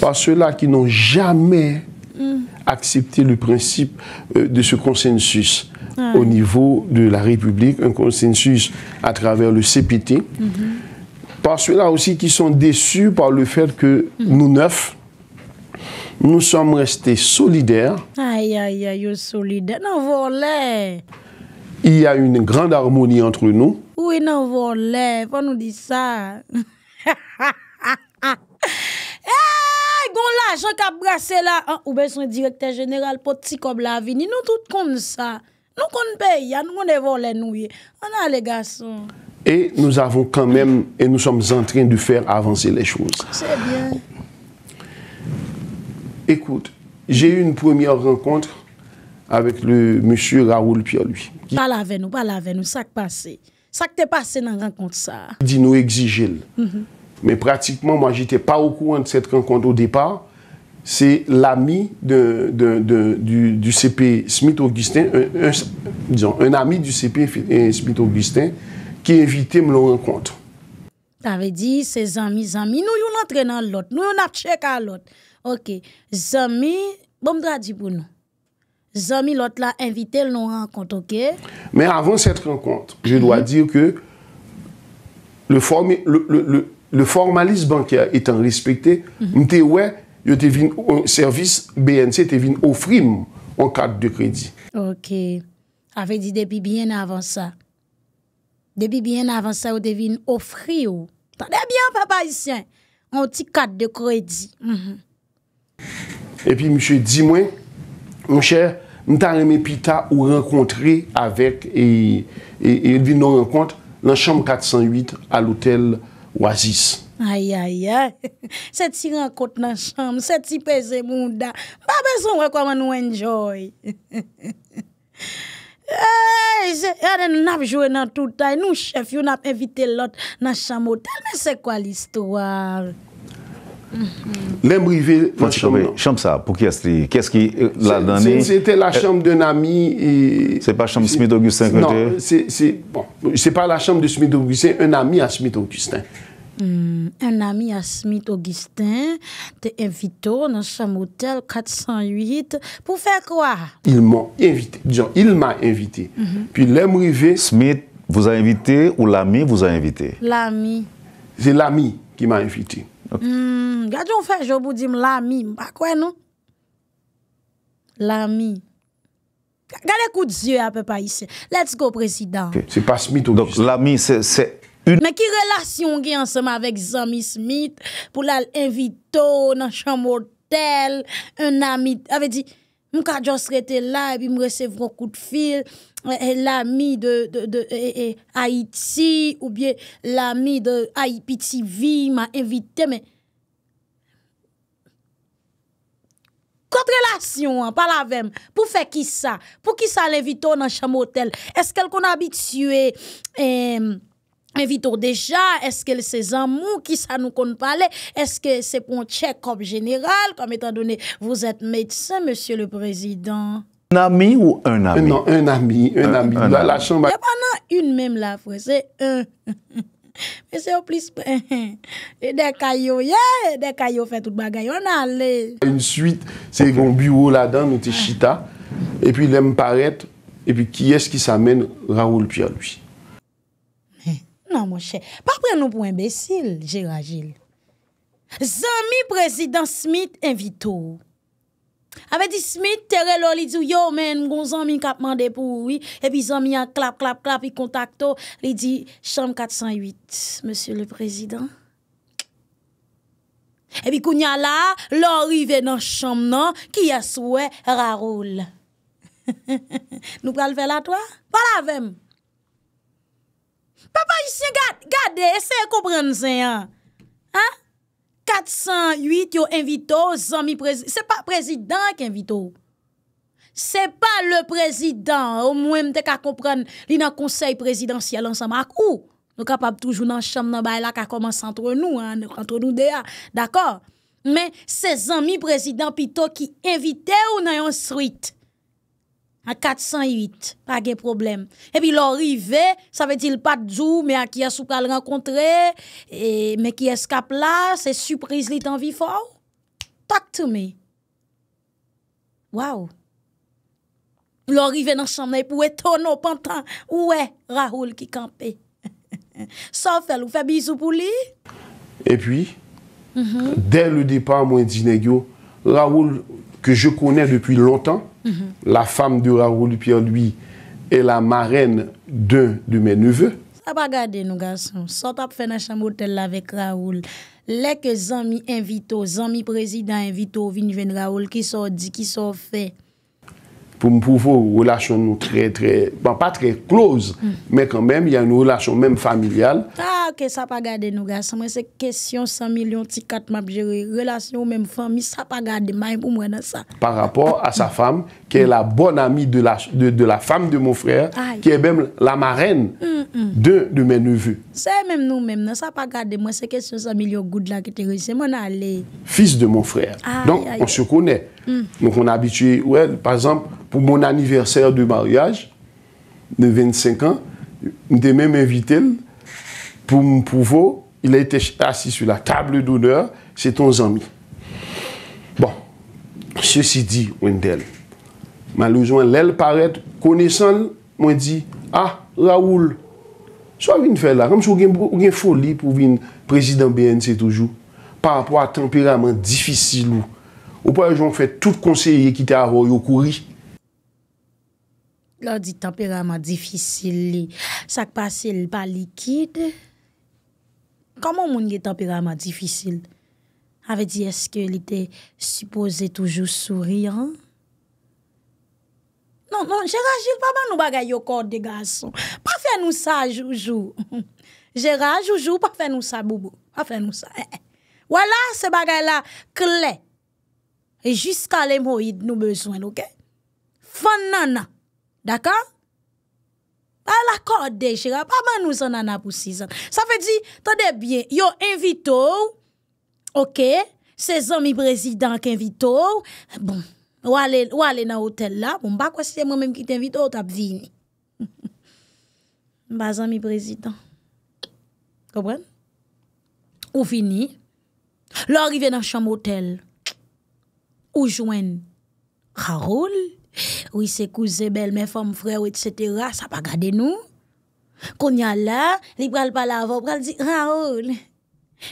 Par ceux-là qui n'ont jamais mhm. accepté le principe euh, de ce consensus. au niveau de la République, un consensus à travers le CPT, parce que là aussi qui sont déçus par le fait que hmm. nous neuf, nous sommes restés solidaires. Aïe, aïe, aïe, solidaires. Non, volé. Il y a une grande harmonie entre nous. Oui, non, volé. Faut nous dire ça. Hey, gon l'argent qu'a brasser là, ah, ou bien son directeur général pour petit comme la vie, nous tout comme ça. Nous comme paye, ah, nous on est volé nous. On a les garçons. Et nous avons quand même, et nous sommes en train de faire avancer les choses. C'est bien. Écoute, j'ai eu une première rencontre avec le monsieur Raoul Pierre-Louis. Parle avec nous, parle avec nous, ça qui passé. Ça qui t'est passé dans la rencontre, ça. Il dit nous exiger. Mhm. Mais pratiquement, moi, j'étais pas au courant de cette rencontre au départ. C'est l'ami de, du, CP Smith-Augustin, disons, un ami du CP euh, Smith-Augustin, ki evite m lò renkont. Tave di, se zami, zami, nou yon antrenan lot, nou yon apche ka lot. Ok, zami, bom dradi pou nou. Zami lot la evite lò non renkont, ok? Men avon set renkont, je lwa dir ke, le formalis bankia etan respekte, mhm. m te wè, yon te vin euh, servis BNC, te vin ofrim an kad de kredi. Ok, ave di depi bien avon sa. Debi bien avansa ou devin ofri ou. Tade bien papayisyen. Moun ti kat de kredi. E pi mouche di mwen, mouche, mou ta reme pita ou renkontre avek e devin nou renkont lan chanm 408 al otel Ouazis. Ayayay, se ti renkont lan chanm, se ti peze moun da, pa beson wakwa man nou enjoy. eee, yon nou na ap jowe nan touta nou chef, yon na ap evite lot nan chanmote, men se kwa li stowa lèm brive chanm sa, pou ki astri kèst ki la dani se te la chanm non, bon, de nan mi se pa chanm Smith Augustin se pa la chanm de Smith Augustin se un nan mi a Smith Augustin Mm. un ami à Smith Augustin t'es invité dans son hôtel 408 pour faire quoi Ils m'ont invité. Jean, il m'a invité. Mm-hmm. Puis l'aime arrivé. Smith vous a invité ou l'ami vous a invité L'ami. C'est l'ami qui m'a invité. Gardez, on fait, je vous dis l'ami. Pas quoi, non L'ami. Gardez coup de à peu près ici. Let's go, président. C'est pas Smith Augustin. Donc l'ami, c'est Men ki relasyon gen anseman vek Zamy Smith pou la l'invito nan chan motel, un ami, ave di, mkajan srete la e bi mwesev ron kout fil, l'ami de Haiti ou biye l'ami de IPTV ma invite, men. Kot relasyon an, pa la vem, pou fe ki sa, pou ki sa l'invito nan chan motel, eske l kon abitue, emm. Euh, Invitons déjà, est-ce que ces amours qui ça nous compte parler, est-ce que c'est pour un check-up général, comme étant donné, vous êtes médecin, monsieur le président? Un ami ou un ami? Non, un ami, un, ami. la, chambre. Il y a pas une même là, frère, c'est un. Mais c'est au plus. Et des cailloux, yeah, des cailloux fait toute bagaille, on allait. Une suite, c'est mon bureau là-dedans, nous était chita. Et puis, il aime paraître. Et puis, qui est-ce qui s'amène? Raoul Pierre, lui. nan monshe, pa pren nou pou imbesil jirajil zanmi prezident smit invito ave di smit tere lo li di yo men mgon zanmi kapman depou epi zanmi a klap klap klap li di chanm 408 monshe le prezident epi kou nyal la lor i venan chanm nan ki yaswe raroul nou pral vela to wala vem Papa, yisye, gade, gade, eseye komprenzen, an. An? 408 yo invito, zanmi prezident, se pa prezident ki invito. Se pa le prezident, ou mwen mte ka kompren, li nan konsey prezidentsel an sa mak ou. Nou kapap toujou nan chanm nan bay la ka komanse antre nou, an, antre nou deya, d'akor. Men, se zanmi prezident pi to ki invite ou nan yon suite. A 408, pa ge problem. E pi lor ive, sa ve di l pat djou, me a kia sou kal renkontre, me kia eskap la, se surprise li tan vi faw. Tak te me. Waw. Lor ive nan chanme pou eto nou pantan. Ou e, Rahoul ki kampe. So fel, ou fe bizou pou li. E pi, mm-hmm. del l di pa mwen di negyo, Rahoul... que je connais depuis longtemps. Mhm. La femme de Raoul Pierre, lui, est la marraine d'un de mes neveux. Ça va garder, nous, garçons. Sort à faire dans la chambre hôtel avec Raoul. Les que amis invités, amis présidents invités, viennent Raoul, qui sont dit, qui sort fait pour me prouver, relation nous très, très, bon, pas très close, mm. mais quand même, il y a une relation même familiale. Ah, ok, ça pas gardé nous, gars. Moi, c'est question 100 millions, petit 4 m'a géré relation même famille, ça pas gardé, même pour moi, dans ça. Par rapport à sa femme, qui est la bonne amie de la, de, la femme de mon frère, qui est même la marraine mm, mm. De, de mes neveux. C'est même nous, même, non, ça pas gardé, moi, c'est question 100 millions, good là, qui te c'est mon allé. Fils de mon frère. Donc, on se connaît. moun mm. kon abitue, wè, pa zamp pou moun aniversèr de maryaj de 25 an mdè mè mè vitèl pou mpouvo, ilè itè assi sou la table d'honneur se ton zami bon, se si di wèn dèl, maloujwan lèl paret kone san mwen di ah, Raoul sou avèn fèl la, kèm sou gen foli pou vin prezident BNC toujou pa apwa temperament dificil ou Ou pa yon fè tout konseye ki te avò yon kouri. Lò di temperama difisil li, sak pasil pa likid. Kaman moun li temperama difisil? Ave di eske li te suppose toujou souri an? Non, non, Gérard Gilles, pa ban nou bagay yo kord de gason. Pa fè nou sa, Joujou. Gérard Joujou, pa fè nou sa, Boubou. Pa fè nou sa. Wala se bagay la klek. E jiska lem ho yi nou bezwen, ok? Fon nana, daka? Pa la kode, chega, pa man nou zon nana pou 6 an. Sa fe di, tade bien, yo invito ou, ok? Se zon mi prezident ki invito ou, bon, ou ale nan hotel la, bon, ba kwa se yon mwen menm ki te invito ou, tap vini. Ba zon mi prezident. Kopwen? Ou vini? Lo arrive nan chanm hotel. Ou jwen Raoul, ou y se kouze bel men fom fre ou et setera, sa pa gade nou? Kounyan la, li pral pala avop, pral di Raoul.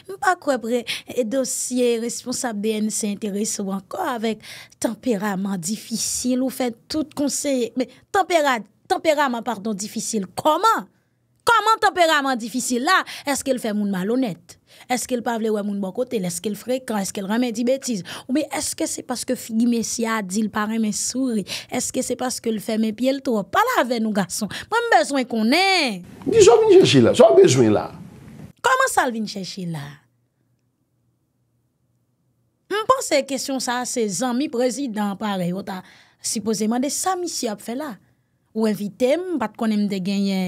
Mpa kwe pre, e dosye responsabene se interese wanko avek temperaman difisil ou fe tout konseye. Me, temperaman, temperaman pardon, difisil, koman? Koman temperaman difisil la? Eske l fe moun malonet? Eske l pavle wè moun bokote, l eske l frekran, eske l ramè di betiz, oube eske se paske figi mesya a di l parè mè souri, eske se paske l fèmè pye l to, pala avè nou gason, mwen bezwen konè. Di zò vin chèchi la, zò vin bezwen la. Koman sal vin chèchi la? Mwen pan se kèsyon sa se zan mi prezidant parè, ota sipozèman de sa misi ap fè la, wè vitèm pat konèm de genye...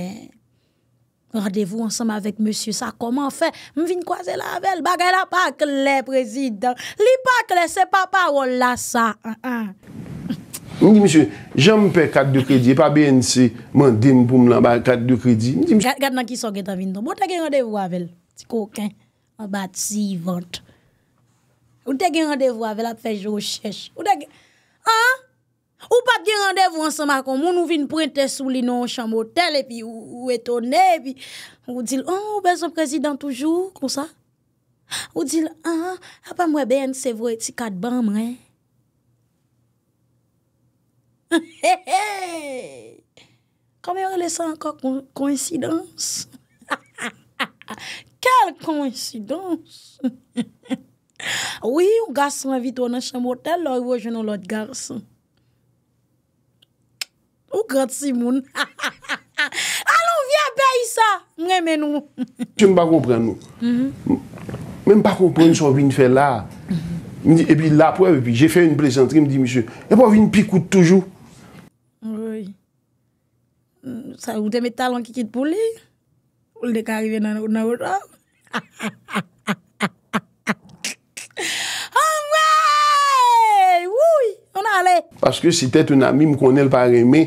Radevou ansam avèk monsye, sa koman fè? M vin kwaze lavel, bagay la pa kle, prezident. Li pa kle, se pa parol la sa. M di monsye, jan m pe kat de kredi, e pa BNC, man dim pou m lan, ba kat de kredi, m di monsye. Gat nan ki so get avin don, m w te gen radevou avel, si kouken, m bat zi vant. M te gen radevou avel, ap fè jo chèche. M te gen... Haan? Ou pa gen randev wansama kon, moun ou vin prente sou li nan chan motel, epi ou etone, epi, ou dil, an, ou oh, ben son prezident toujou, kon sa? Ou dil, an, ah, apan ah, mwen ben se vw eti kat ban mwen? He he he! Kame rele sa anka kounsidans? Kel kounsidans? Ou yi, ou gasman vi ton nan chan motel, lor yo jenon lot garson? Ou krat Simon? Alon, vy a bay sa, mwen men nou. Mhm. Mhm. Mwen pa kompre nou. Mwen pa kompre nou son vin fe la. E pi la pou, e pi jè fè yon plezentri, mwen di, mwen se, yon pa vin pikout toujou. Sa yon teme talon ki kit pou li. Ou l dek a rive nan ou nan wotan. Ou mwen! Ou, yon ale. Paske si tèt yon ami mwen konel pa reme,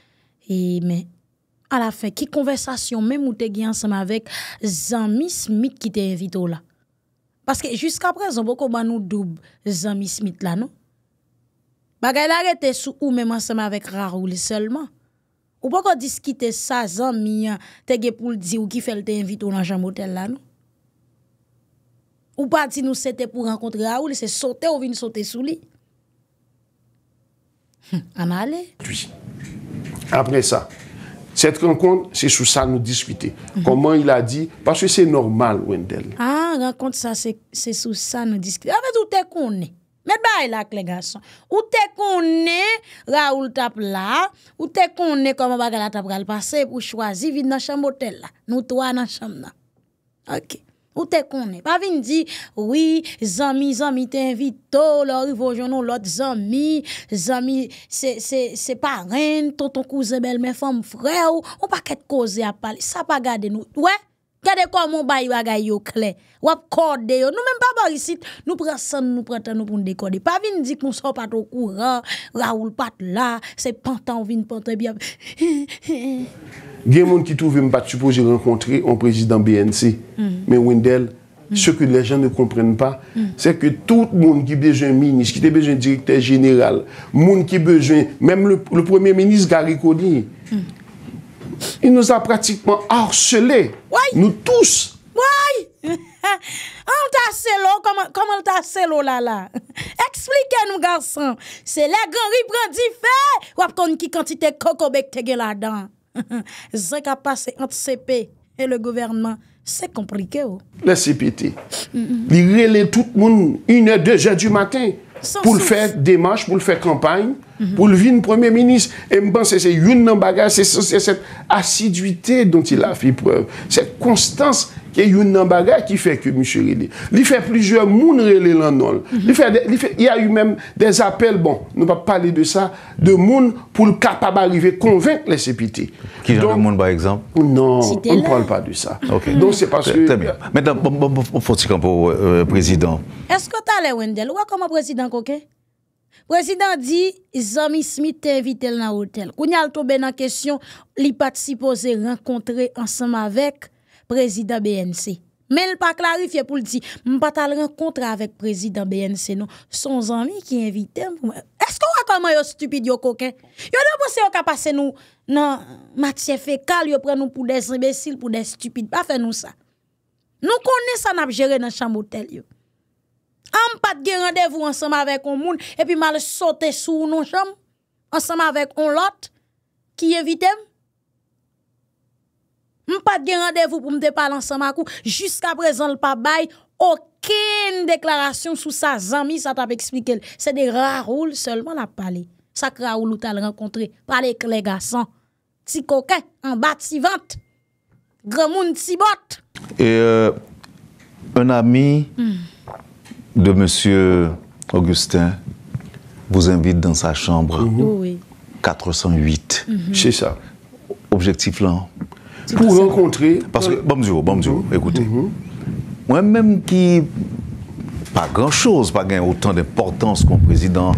E men, a la fin, ki konversasyon men mou te gyan seman vek zanmi smit ki te evito la? Paske, jiska prezon, bo ko ban nou dub zanmi smit la, no? Bagay la rete sou ou men mou seman vek Raoul seulement? Ou bo ko diskite sa zanmi te gyan pou l'di ou ki fel te evito lan jan motel la, no? Ou pa di nou sete pou renkontre Raoul, se sote ou vin sote sou li? A ma ale? Après ça, cette rencontre, c'est sous ça que nous discutons. Comment il a dit, parce que c'est normal, Wendell. Ah, rencontre ça, c'est sous ça que nous discuter. fait, où est qu'on est. Mais bah, que les garçons. Où t'es qu'on est, Raoul tap là, où t'es qu'on est, comment va la tape le passer pour choisir, vivre dans la chambre hôtel là. Nous trois dans la chambre là. OK. Ou te konen, pa vin di Oui, zami, zami, te invito Le rivojonon lot, zami Zami, se pa ren Toton kouzebel, men fom vre ou Ou pa ket kouze apal Sa pa gade nou, we Gade kon moun bayi waga yo kle Wakode yo, nou men pa borisit Nou prasen nou praten nou poun dekode Pa vin di kon sou patokouran Raoul pat la, se pantan vin pantan Hi, hi, hi Gen moun ki touve mpa tupo zi renkontre On prezident BNC Men Wendel, se ke le jan ne komprenn pa Se ke tout moun ki bejwen Minis, ki te bejwen direkter general Moun ki bejwen Mèm le premier minis Gary Coney mm. Il nous a pratikman Arselé, nou tous Ouay An ta selo, oh, koman ta selo Lala, explike nou gansan Se le gen ripre di fe Wap kon ki kantite koko Bek tege la dan c'est a passé entre CP et le gouvernement. C'est compliqué. Oh. la CPT il Mm tout le monde, une heure, deux heures du matin, pour faire démarche, pour faire campagne, mm-hmm. pour le vivre Premier ministre. Et je pense que c'est une bagage, c'est cette assiduité dont il a fait preuve, cette constance il y a une bagarre qui fait que M. Réli. Il fait plusieurs mouns mhm. Il y a eu même des appels, bon, nous ne pas parler de ça, de mouns pour le capable d'arriver à convaincre les CPT. Qui est? Donc, par exemple Non, on ne parle pas de ça. Donc c'est parce que. Très bien. Maintenant, bon, pour le euh, euh, président. Est-ce que tu as l'air, Wendel Ou comment le président Le président dit Zami Smith t'a invité dans l'hôtel. Quand il a tombé la question, il participe poser rencontrer ensemble avec. Prezident BNC. Men l pa klarifye pou l di, m pa tal renkontre avèk prezident BNC nou, son zanvi ki evite m pou mè. Eskou akalman yo stupide yo kokè? Yo dèm pwese yo kapase nou, nan matse fekal yo pren nou pou des imbesil, pou des stupide, pa fè nou sa. Nou konè san ap jere nan chanmoutel yo. Am pat gen randevou ansanm avèk on moun, epi mal sote sou nou chanm, ansanm avèk on lot, ki evite m. pas de rendez-vous pour me parler ensemble Jusqu'à présent, le pas aucune déclaration sous sa zami, ça t'a expliqué. C'est des Raoul seulement la parler. Ça Raoul ou rencontré, parler avec les garçons. Petit coquin, en bas si vente. Grand monde si botte. Et euh, un ami hmm. de monsieur Augustin vous invite dans sa chambre. 408. Hmm. chez C'est ça. Objectif là, pour rencontrer. Parce que, bonjour, bonjour, mhm. écoutez. Mhm. Moi-même qui, pas grand-chose, pas gain autant d'importance qu'un président.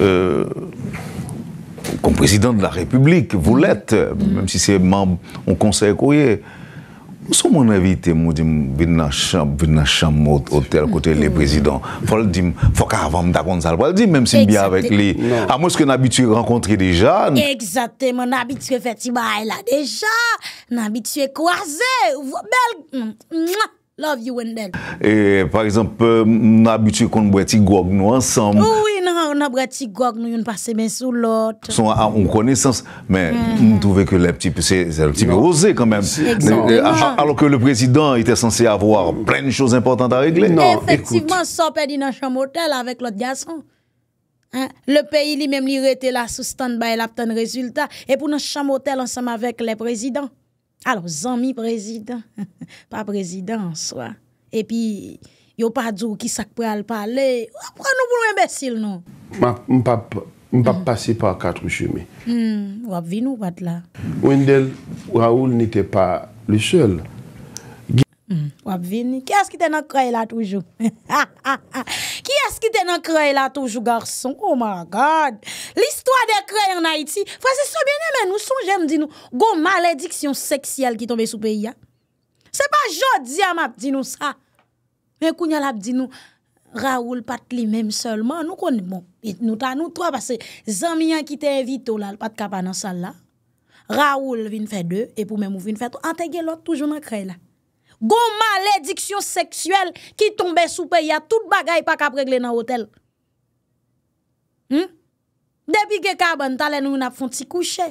Euh, président de la République, vous l'êtes, même si c'est membre au Conseil courrier. Mwen sou mwen evite mwen di mwen bin na chanm mwen otel kote le prezidant. Fwa l di mwen, fwa ka avan mwen da konzal. Fwa l di mwen, mwen si mwen biya vek li. Non. A mwen seke nabitue renkontri di jan. Eksate mwen, nabitue fetiba e la deja. Nabitue kouaze. Ou vwa bel. Love you and then. Et par exemple, on euh, a habitué qu'on boit tigog nous ensemble. Oh oui, non, on a boit tigog nous, on passait bien sous l'autre. On à une connaissance, mais on mm. trouvait que les petits c'est un petit peu osé quand même. Euh, alors que le président était censé avoir plein de choses importantes à régler. Non, effectivement, ça perdu dans chambre hôtel avec l'autre garçon. Hein? Le pays lui-même, il était là sous stand-by, il a obtenu résultat. Et pour notre chambre hôtel ensemble avec les présidents. Alors, ami président, pas président en soi. Et puis, yo pas dit qui ça le parler. Oh, pourquoi nous voulons imbéciles, non Je bah, ne pas pas passer par quatre chemins. Mm, pas venu ou là. Wendell Raoul n'était pas le seul. Mm. Wap vini, ki as ki te nan kreye la toujou? Ki as ki te nan kreye la toujou, garson? Oh my God! L'histoire de kreye en Haiti, fwese soubine men, nou son jem di nou goun malediksyon seksyal ki tombe sou peyi ya? Se pa jodi am ap di nou sa? Men kounyal ap di nou, Raoul pat li menm solman, nou kon nou tan nou to, pase zan mi an ki te evito la, l pat kapan nan sal la. Raoul vin fè dè, epou men mou vin fè tou, an te gè lò toujou nan kreye la. Gon malediksyon seksyel ki tombe soupe, ya tout bagay pa ka pregle nan hotel. Hmm? Depi ge kaban, talen ou na fon ti kouche.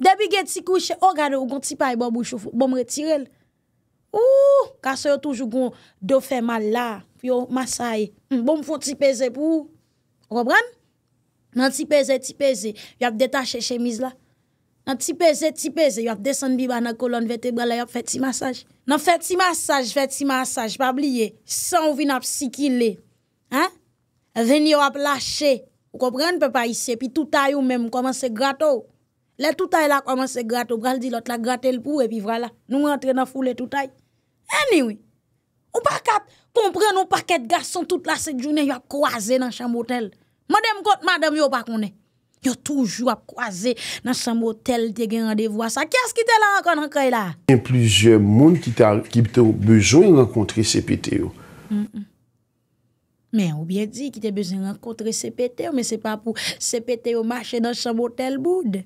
Depi ge ti kouche, o oh, gade ou gon ti paye bon mou choufou, bon m retirel. Ou, ka se yo toujou gon, do fe mal la, yo masaye, hmm, bon mou fon ti peze pou. Robran? Nan ti peze, ti peze, yo ap detache chemise la. Nan ti peze, ti peze, yon ap desen bi ba nan kolon vete bra la, yon ap fet ti masaj. Nan fet ti masaj, fet ti masaj, pa bliye, san ou vi nan psikile. Ha? Veni yon ap lache, ou komprene pe pa isye, pi touta yon menm komanse grato. Le touta yon la komanse grato, bral di lot la grate l pou e pi vrala. Nou rentre nan foule touta yon. Anyway, ou pa kap komprene ou pa ket gason tout la se jounen yon ap kwaze nan chan motel. Madem kote madem yon pa konen. Yo toujou ap kwaze nan sa motel te gen randevwa sa. Kya skite la ankon ankon la? Ten plizye moun ki te bejoun renkontre sepete yo. Men ou bien di ki te bejoun renkontre sepete yo, men se pa pou sepete yo mache nan sa motel boud.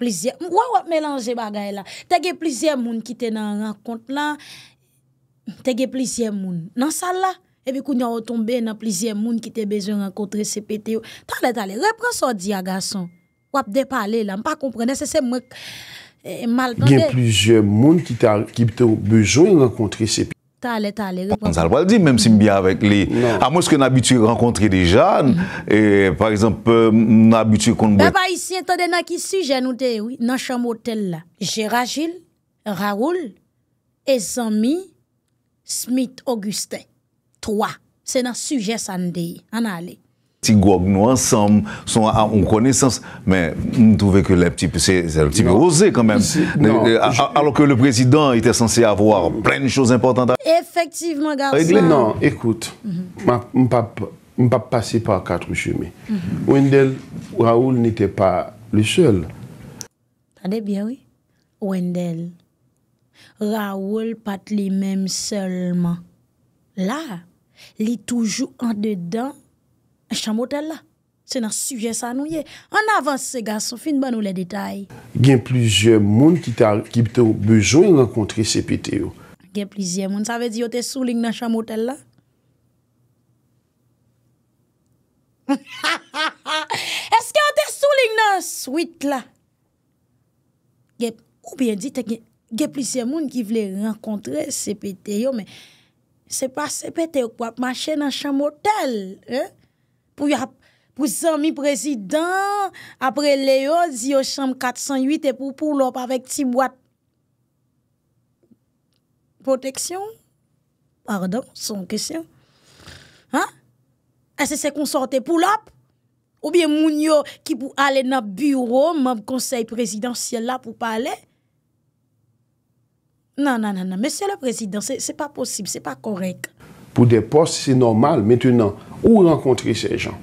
Plizye, mwaw ap melanje bagay la. Tegye plizye moun ki te nan renkont la. Tegye plizye moun nan sal la. E vi kou nou a otombe nan plizye moun ki te bezo renkontre sepete yo. Tale tale, repran sa di agason. Wap de pale la, mpa komprene se se mwen mal kande. Gen plizye moun ki te bezo renkontre sepete yo. Tale tale, repran sa di mwen si mbya avek li. A non. mwen seke nan abitue renkontre de jan, e par exemple euh, nan abitue konbe. Ba ba isye, tade nan ki suje nou te, nan chan motel la. Jera Jil, Raoul, Esami, Smith, Augustin. 3. C'est un sujet sujet Sandé. On allez. Si gog nous ensemble, sont à connaissance, mais nous trouvait que les petits, c'est un petit peu osé quand même. Euh, alors que le président était censé avoir plein de choses importantes à Effectivement, garçon. Non, écoute, je ne vais pas passer par quatre chemins. Mhm. Wendel, Wendell, Raoul n'était pas le seul. Attendez bien, oui. Wendell, Raoul, pas lui-même seulement. Là, li toujou an dedan e chan motel la. Se nan suje san nou ye. An avans se gas, fin ban nou le detay. Gen plizye moun ki te bejoun renkontre se pete yo. Gen plizye moun, sa ve di yo te souling nan chan motel la? Eske yo te souling nan swit la? Ou bien di, gen plizye moun ki vle renkontre se pete yo, men. Se pa se pete wap machè nan chan motel, eh? pou zan mi prezidant, apre le yo, zi yo chan 408 e pou pou lop avèk ti wap. Proteksyon? Pardon, son kesyon. Ha? Ese se konsante pou lop? Ou biye moun yo ki pou ale nan bureau, moun konsey prezidansye la pou pale? Nan nan nan, non, non. mese le prezident, se pa posib, se pa korek. Po depos, se normal, metenan, ou renkontre se jan?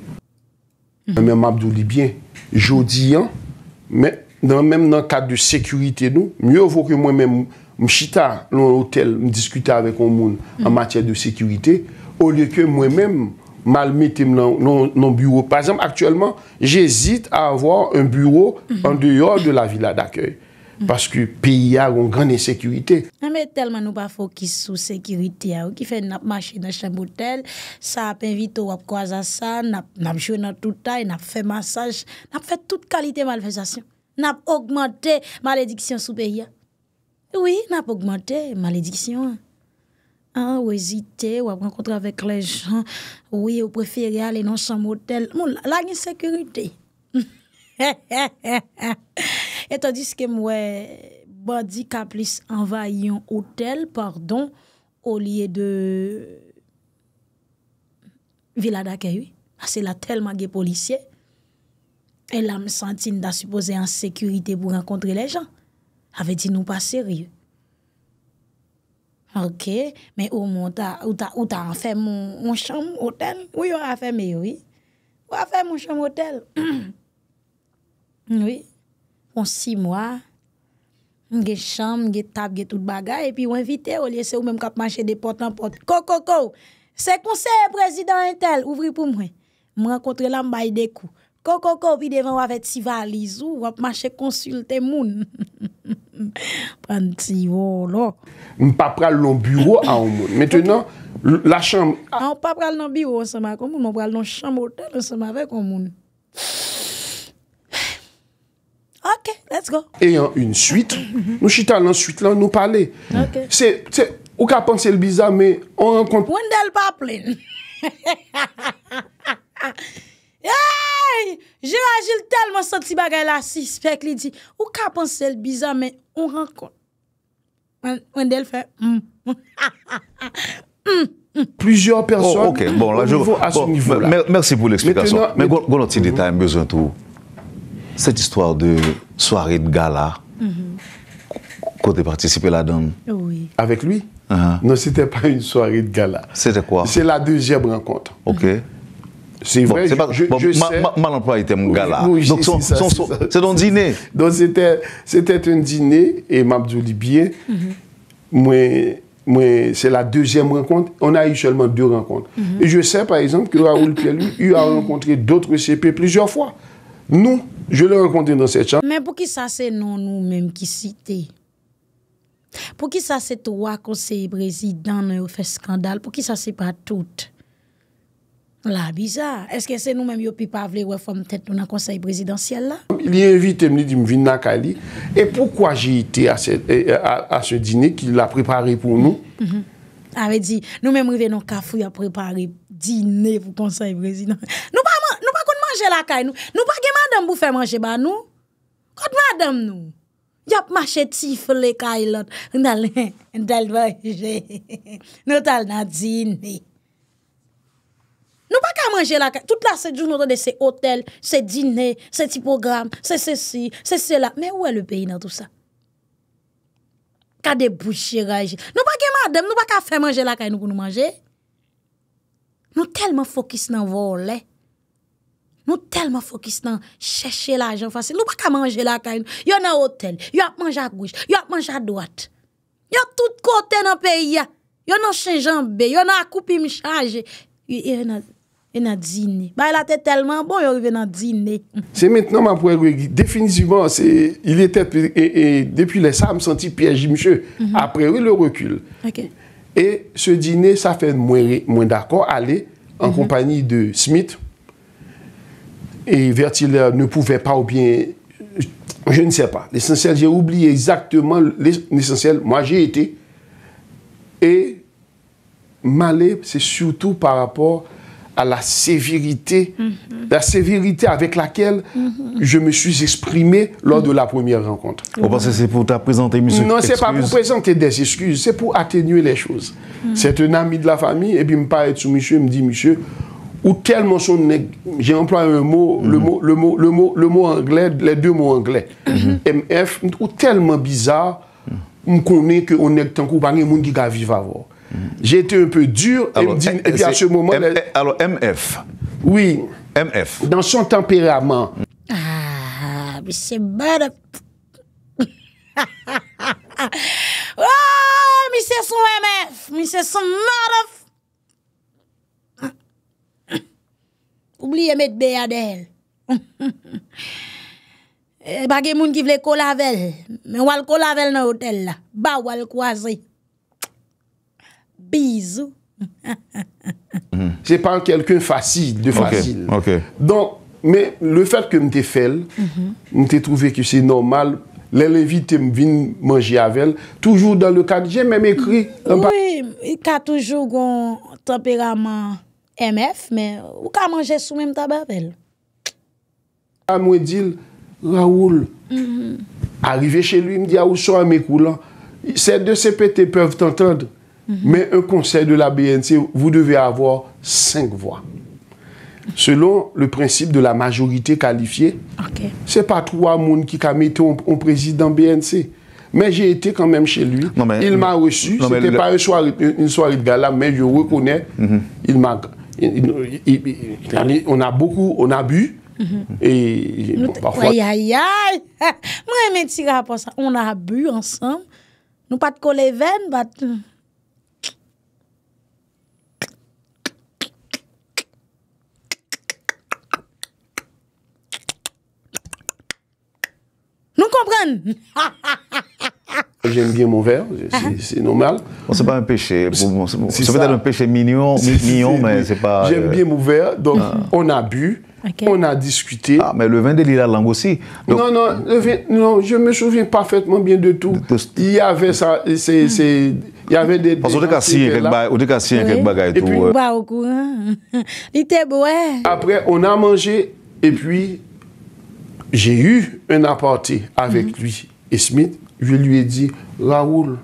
Hmm. Mwen mwen mabdou libyen, jodi yan, men nan men nan kat de sekurite nou, mwen yo vwok mwen men mchita loun hotel, m diskuta avek ou moun an hmm. matyè de sekurite, ou li ke mwen men mal metem m'm nan bureau. Par exemple, aktuellement, j'esite avan un bureau an hmm. deyor de la villa d'akyey. Paske piya yon gane sekyurite. Non, Mè telman nou pa fokis sou sekyurite yon. Ki fè nap mache nan chan motel, sa ap envito wap kwa zasa, nap jwe nan touta, nap fè massage, nap fè tout kalite malfèzasyon. Nap augmente malediksyon sou peya. Oui, nap augmente malediksyon. Ou ezite, wap renkontre avèk le jan. Oui, ou prefere yon nan chan motel. Mou, lage sekyurite. He he he he he. Et tandis ke mwè body kaplis anvay yon hotel pardon, o liye de vila dake yon. Ase la tel ma ge policye. E la m sentin da supose an sekurite pou renkontre le jan. Ave di nou pa seri. Ok, men ou ta anfe mwen chanm hotel. Ou yon anfe me yon? Ou anfe mwen chanm hotel? Oui. On si mwa, mge chanm, mge tab, mge tout bagay, epi ou invite, ou liese ou mwen mkap manche de potan potan. Ko, ko, ko, se konseye prezident entel, ouvri pou mwen. Mwen akontre lam bay dekou. Ko, ko, ko, bi devan wavet si valizou, wap manche konsulte moun. Pan ti yo lo. Mwen pa pral non bureau a ou moun. Mwen te nan, la chanm... An ah. ah, pa pral non bureau, seman kon moun. Mwen pral non chanm hotel, seman vek ou moun. Pfff. Let's go Eyan yon suite mhm. Nou chita lan suite lan nou pale Ok Se Ou ka ponsel biza men On renkont Owen del pa plen Ha ha ha ha ha Yey Jirajil telman sa ti bagay la si Spek li di Ou ka ponsel biza men On renkont Owen del fe Ha hmm. ha hmm. ha hmm. ha ha Ha ha ha ha Ha ha ha ha ha Plizyon oh, person Ok bon la je A sou nivou la Merci pou l'eksplikasyon Men goun an ti detay M bezwen tou Ou cette histoire de soirée de gala, quand -hmm. côté participé la dame. Avec lui Non, uh-huh. ce Non, c'était pas une soirée de gala. C'était quoi C'est la deuxième rencontre. OK. C'est vrai, sais. mal emploi était mon gala. c'est un dîner. Donc, c'était un dîner, et dit bien, mm-hmm. c'est la deuxième rencontre. On a eu seulement deux rencontres. Mm-hmm. Et je sais, par exemple, que Raoul Pierre, lui, a rencontré d'autres CP plusieurs fois. Nous, Je lè rencontré dans cette chambre. Mais pou qui ça c'est non nous-mêmes qui cité? Pour qui ça c'est toi conseil président nou fès skandal? Pour qui ça c'est pas tout? La bizarre. Est-ce que c'est nous-mêmes yo pipa avlé ouè fòm tèt nou nan conseil présidentiel la? Il y a un vitem li di mvina kali et pou kwa j'y ité a se diné ki lè a preparé pou nou? Mm-hmm. Awe di, nou mè mou y venon kafou y a preparé diné pou conseil président. Nou pa mè, nou pa mè! Nou pa gen madem pou fè manje ba nou? Kote madem nou? Yap mache tifle kay lot Nal vajé Nou tal nan dine Nou pa ka manje la kay Tout la set joun nou tal de se hotel Se dine, se tipogram Se se si, se se la Men wè le peyi nan tout sa? Ka de bouchiraj Nou pa gen madem Nou pa ka fè manje la kay nou pou nou manje? Nou telman fokus nan vò olè Nou telman fokistan chèche la jen fase. Nou baka manje la kay nou. Yon nan hotel, yon ap manje a gouj, yon ap manje a doat. Yon tout kote nan peyi ya. Yon nan chenjanbe, yon nan akupi mi chanje. Yon nan dine. Baye la te telman bon yon rive nan dine. Se metnan mapwè rwe, definisyvan se... Depi le sam santi piye jimche, apwè rwe le rekul. E se dine sa fè mwen dako ale en kompani mhm. de smit... et Vertil euh, ne pouvait pas ou bien euh, je ne sais pas. L'essentiel, j'ai oublié exactement l'essentiel. Moi, j'ai été. Et malé, c'est surtout par rapport à la sévérité, mm-hmm. la sévérité avec laquelle mm-hmm. je me suis exprimé lors de la première rencontre. Mm-hmm. Vous pensez que c'est pour te présenter Non, Non, c'est pas pour présenter des excuses, c'est pour atténuer les choses. C'est un ami de la famille, et puis me parle de monsieur, me dit, monsieur, ou tellement son j'ai employé un mot, le mhm. mot le mot le mot le mot anglais les deux mots anglais MF mhm. ou tellement bizarre on mhm. connaît que on est tant qu'on pas monde qui va vivre avant j'ai été un peu dur alors, eh, et, puis à eh, ce moment M eh, alors MF oui MF dans son tempérament ah mais c'est bad ah oh, mais c'est son MF mais c'est son motherfucker Oubliye met beya de el. Eh, e bagye moun ki vle kol avel. Men wal kol avel nan otel la. Ba wal kwa ze. Bizou. Se pan kelken fasil. Don, me le fel ke mte fel, mhm. mte trouve ki se normal, le levite mvin manji avel. Toujou dan le kad, jem men me kri. Oui, ka toujou gon temperament MF, mè, ou ka manje sou mè mta bèvel. A mwen dil, Raoul, mhm. arive chè lui, mwen di a ou sou a mè koulan, sè de CPT pèv t'entend, mè, mhm. un konsey de la BNC, vou devè avò 5 vò. Selon le prinsip de la majorité kalifiè, sè pa 3 moun ki ka mette on prezident BNC, mè, jè etè kan mèm chè lui, non, il m'a resu, sè te pa yon soari de gala, mè, jè rekonè, il m'a... On a beaucoup, on a bu Et parfois Ayayay Mwen men tiga apos On a bu ansan Nou pat koleven Nou kompren Ha ha ha J'aime bien mon verre, c'est ah. normal. c'est pas un péché. Bon, c'est peut-être un péché mignon, mignon mais c'est pas. Euh, j'aime bien mon verre, donc ah. on a bu. On a discuté. Ah, mais le vin de Lila Lang aussi. Non, non, le vin, je me souviens parfaitement bien de tout. Il y avait ça, ah. c'est, il y avait des. Parce qu'on a cassé quelque Et puis, bah, au Il était beau. Après, on a mangé et puis j'ai eu un apporté avec mhm. lui et Smith Je lui e di, Raoul,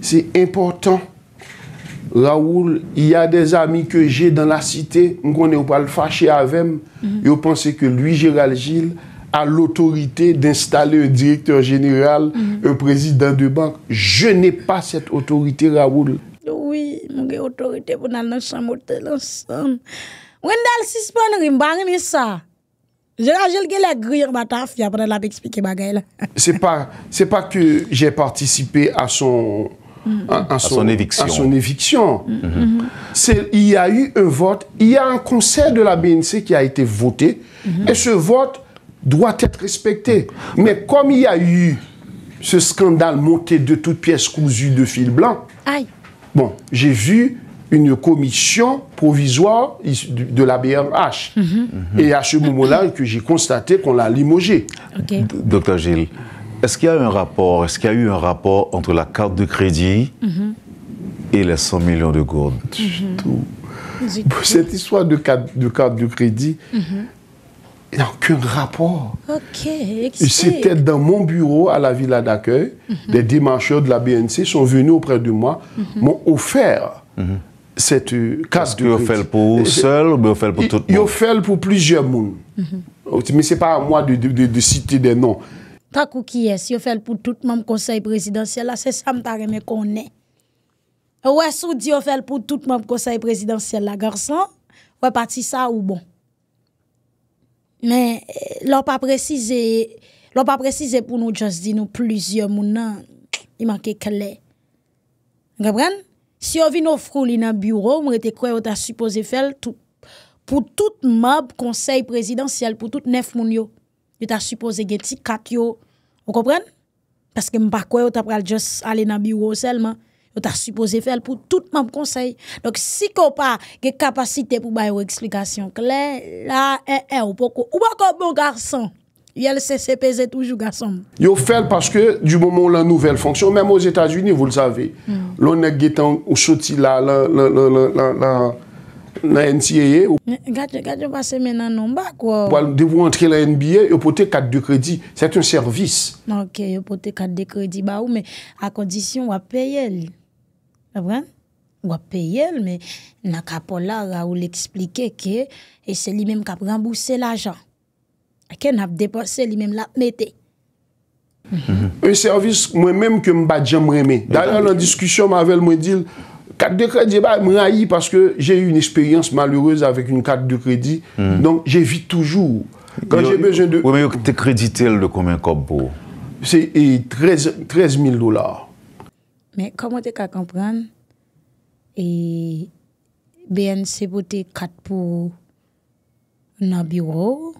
se important, Raoul, y a de zami ke jè dan la site, mkone ou pal fache avèm, yo pense ke lui, Gérald Gilles, a l'autorite d'installer un direktor general, mhm. un prezident de banque, je n'è pas set autorite, Raoul. Oui, mkè autorite pou nan lansan motè lansan. Mwen dal sispè nan rimbange mè sa. en expliqué C'est pas c'est pas que j'ai participé à son mm. à, son, son, éviction. Mm. Mm-hmm. C'est il y a eu un vote, il y a un conseil de la BNC qui a été voté mm-hmm. et ce vote doit être respecté. Mais comme il y a eu ce scandale monté de toutes pièces cousues de fil blanc. Bon, j'ai vu une commission provisoire de la BMH. Mm-hmm. Et à ce moment-là, que j'ai constaté qu'on l'a limogé. Docteur Gilles, est-ce qu'il y a un rapport, est-ce qu'il y a eu un rapport entre la carte de crédit mm-hmm. et les 100 millions de gourdes mm-hmm. Cette histoire de carte de, carte de crédit, il n'y a aucun rapport. C'était dans mon bureau à la villa d'accueil. Des démarcheurs de la BNC sont venus auprès de moi, m'ont offert Sè tu kask di yo fèl pou ou sèl ou bi yo fèl pou tout mèm? Yo fèl pou plijè moun. Mè se pa mwa di siti de nan. Takou ki es, yo fèl pou tout mèm konsey prezidansyèl la, se sa mta remè konè. Ouè sou di yo fèl pou tout mèm konsey prezidansyèl la, garsan, ouè pati sa ou bon. Mè lò pa prezize pou nou jazdi nou plijè moun nan, y manke ke lè. Gèpren? Si yo vi nou frou li nan bureau, mwete kwe yo ta supose fel tout. Pou tout mab konsey presidansyel, pou tout nef moun yo. Yo ta supose gen ti kat yo. Mwen kompren? Peske mwen pa kwe yo ta pral just ale nan bureau selman. Yo ta supose fel pou tout mab konsey. Lok si ko pa gen kapasite pou bayo eksplikasyon. Klen, la, en, eh, en, eh, ou poko. Ou bako mwen bon garson? Il y a le CCPZ toujours garçon. Yo fait parce que du moment où la nouvelle fonction, même aux États-Unis, vous le savez, hmm. l'on est guettant ou sorti là, la, la, la, la, la NCAA. Gade, passe maintenant non bas quoi. De vous entrer la NBA, vous pote 4 de crédit. C'est un service. Ok, yo pote 4 de crédit, bah, mais à condition on va payer. Vous ou à payer, mais n'a qu'à pas là, expliquer expliquer que c'est lui-même qui a remboursé l'argent. Aken ap depose li menm la mette. Un e servis mwen menm ke mba djan mwen mè. Dalyan lan diskusyon mwen avèl mwen dil, kak de kredi mwen ayi paske jè yon eksperyans malourez avèk yon kak de kredi. Hmm. Donk jè vit toujou. Ou men yon te kredi tel de koumen kop pou? Se e trez mil dolar. Men koumen te ka kompran e bèn se bote kat pou nan biro.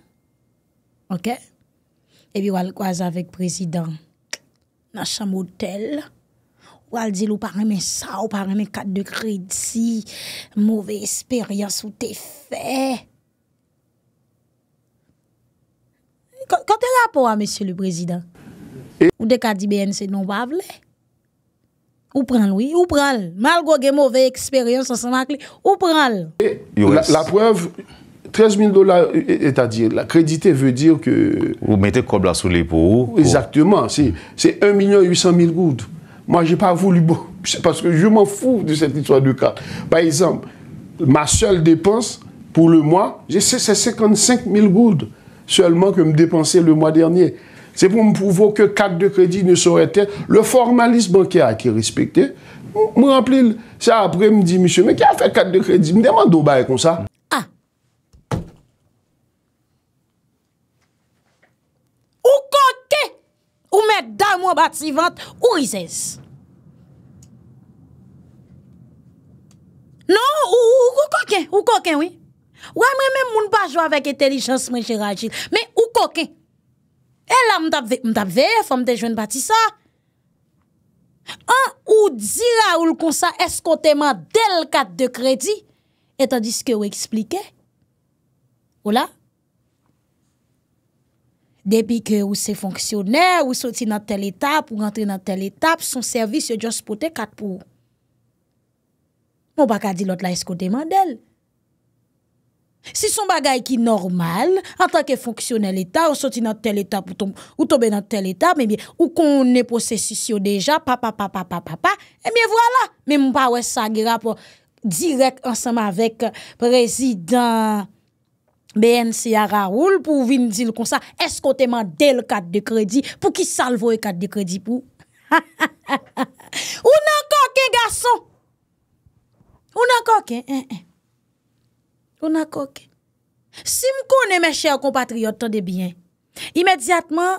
OK? Et puis, on croise avec le président dans la chambre d'hôtel. Ou elle dit, ou pas aimer ça, ou pas aimer 4 de crédit, mauvaise expérience ou t'es fait. Quand est rapport à monsieur le président? Ou de dit BNC non pas Ou prend oui, ou prend Malgré une mauvaise expérience ensemble ou prend la preuve, 13 000 dollars, c'est-à-dire, la crédité veut dire que... Vous mettez comme là sous les pots. Exactement, c'est 1 800 000 gouttes. Moi, j'ai pas voulu, parce que je m'en fous de cette histoire de cas. Par exemple, ma seule dépense pour le mois, j'ai 55 000 gouttes seulement que me dépensais le mois dernier. C'est pour me prouver que carte de crédit ne saurait être le formalisme bancaire qui est respecté. Je me remplis. ça après, me dit, monsieur, mais qui a fait carte de crédit Je me demande au bail comme ça. mwen bati vant, ou rizez. Non, ou koken, ou koken, oui. Ou ame mwen moun pa jwa vek etelijans mwen jirajil. Men, ou koken. E la mdap ve, mdap ve, fwam de jwen bati sa. An ou dira ou l kon sa eskote man del kat de kredi, etan di se ke ou eksplike. Ou la, Depi ke ou se fonksyoner, ou soti nan tel etap, ou rentre nan tel etap, son servis yo djo spote kat pou. Mwen baka di lot la esko demande el. Si son bagay ki normal, an tanke fonksyonel etap, ou soti nan tel etap, ou tobe nan tel etap, ou kon ne posesisyon deja, pa pa pa pa pa pa pa, e mwen wala. Mwen mwen pa wè sagira pou direk ansanman vek prezident... BNC a raoul pou vin di l kon sa, eskote man del kat de kredi pou ki salvo e kat de kredi pou. Ou nan koken gason? Ou nan koken? Eh, eh. Ou nan koken? Si m konen mè chè ou kompatriot ton de biyen, imediatman m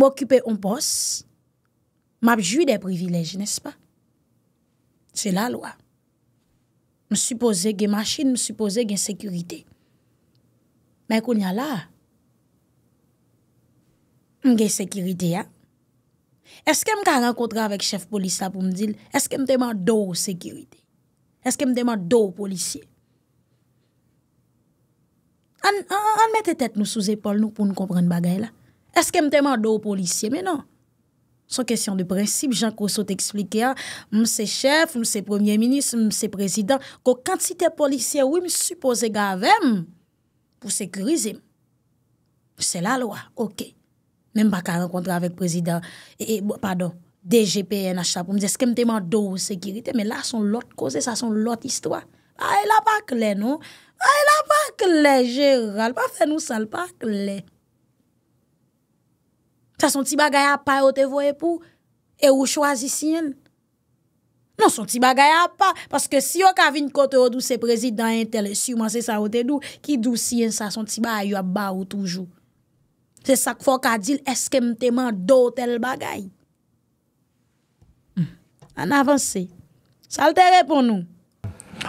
m'okupè ou m pos, m apjou de privilèj, nè s'pa? Se la lwa. M s'y posè gen machin, m s'y posè gen sekurite. Mwen koun yon la. Mwen gen sekirite ya. Eske m ka renkotre avèk chef polis la pou m dil, eske m teman do sekirite? Eske m teman do polisye? An mète tèt nou sou zépol nou pou m kompren bagay la. Eske m teman do polisye? Menon, son kesyon de prinsip, janko sou te eksplike ya, mse chef, mse premier minis, mse prezident, ko kantite polisye wè m supose gavèm, pou sekirize. Se la lwa, ok. Nem pa ka renkontre avèk prezident, bon, pardon, DGPN achap, pou mse skèm teman do ou sekirite, men la son lot koze, sa son lot histwa. Ah, a, non? ah, el a pa kle, non? A, el a pa kle, jè ral, pa fè nou sal, pa kle. Sa son ti bagaya pa yo te voye pou, e ou chwazi sinyen. Non, son ti bagay a pa. Paske si yo ka vin kote ou dou se prezid dan yon tel, si yo manse sa ou te dou, ki dou si yon sa, son ti bagay yo a ba ou toujou. Se sak fok a dil, eske mte man do tel bagay. Hmm. An avanse. Sa lte repon nou.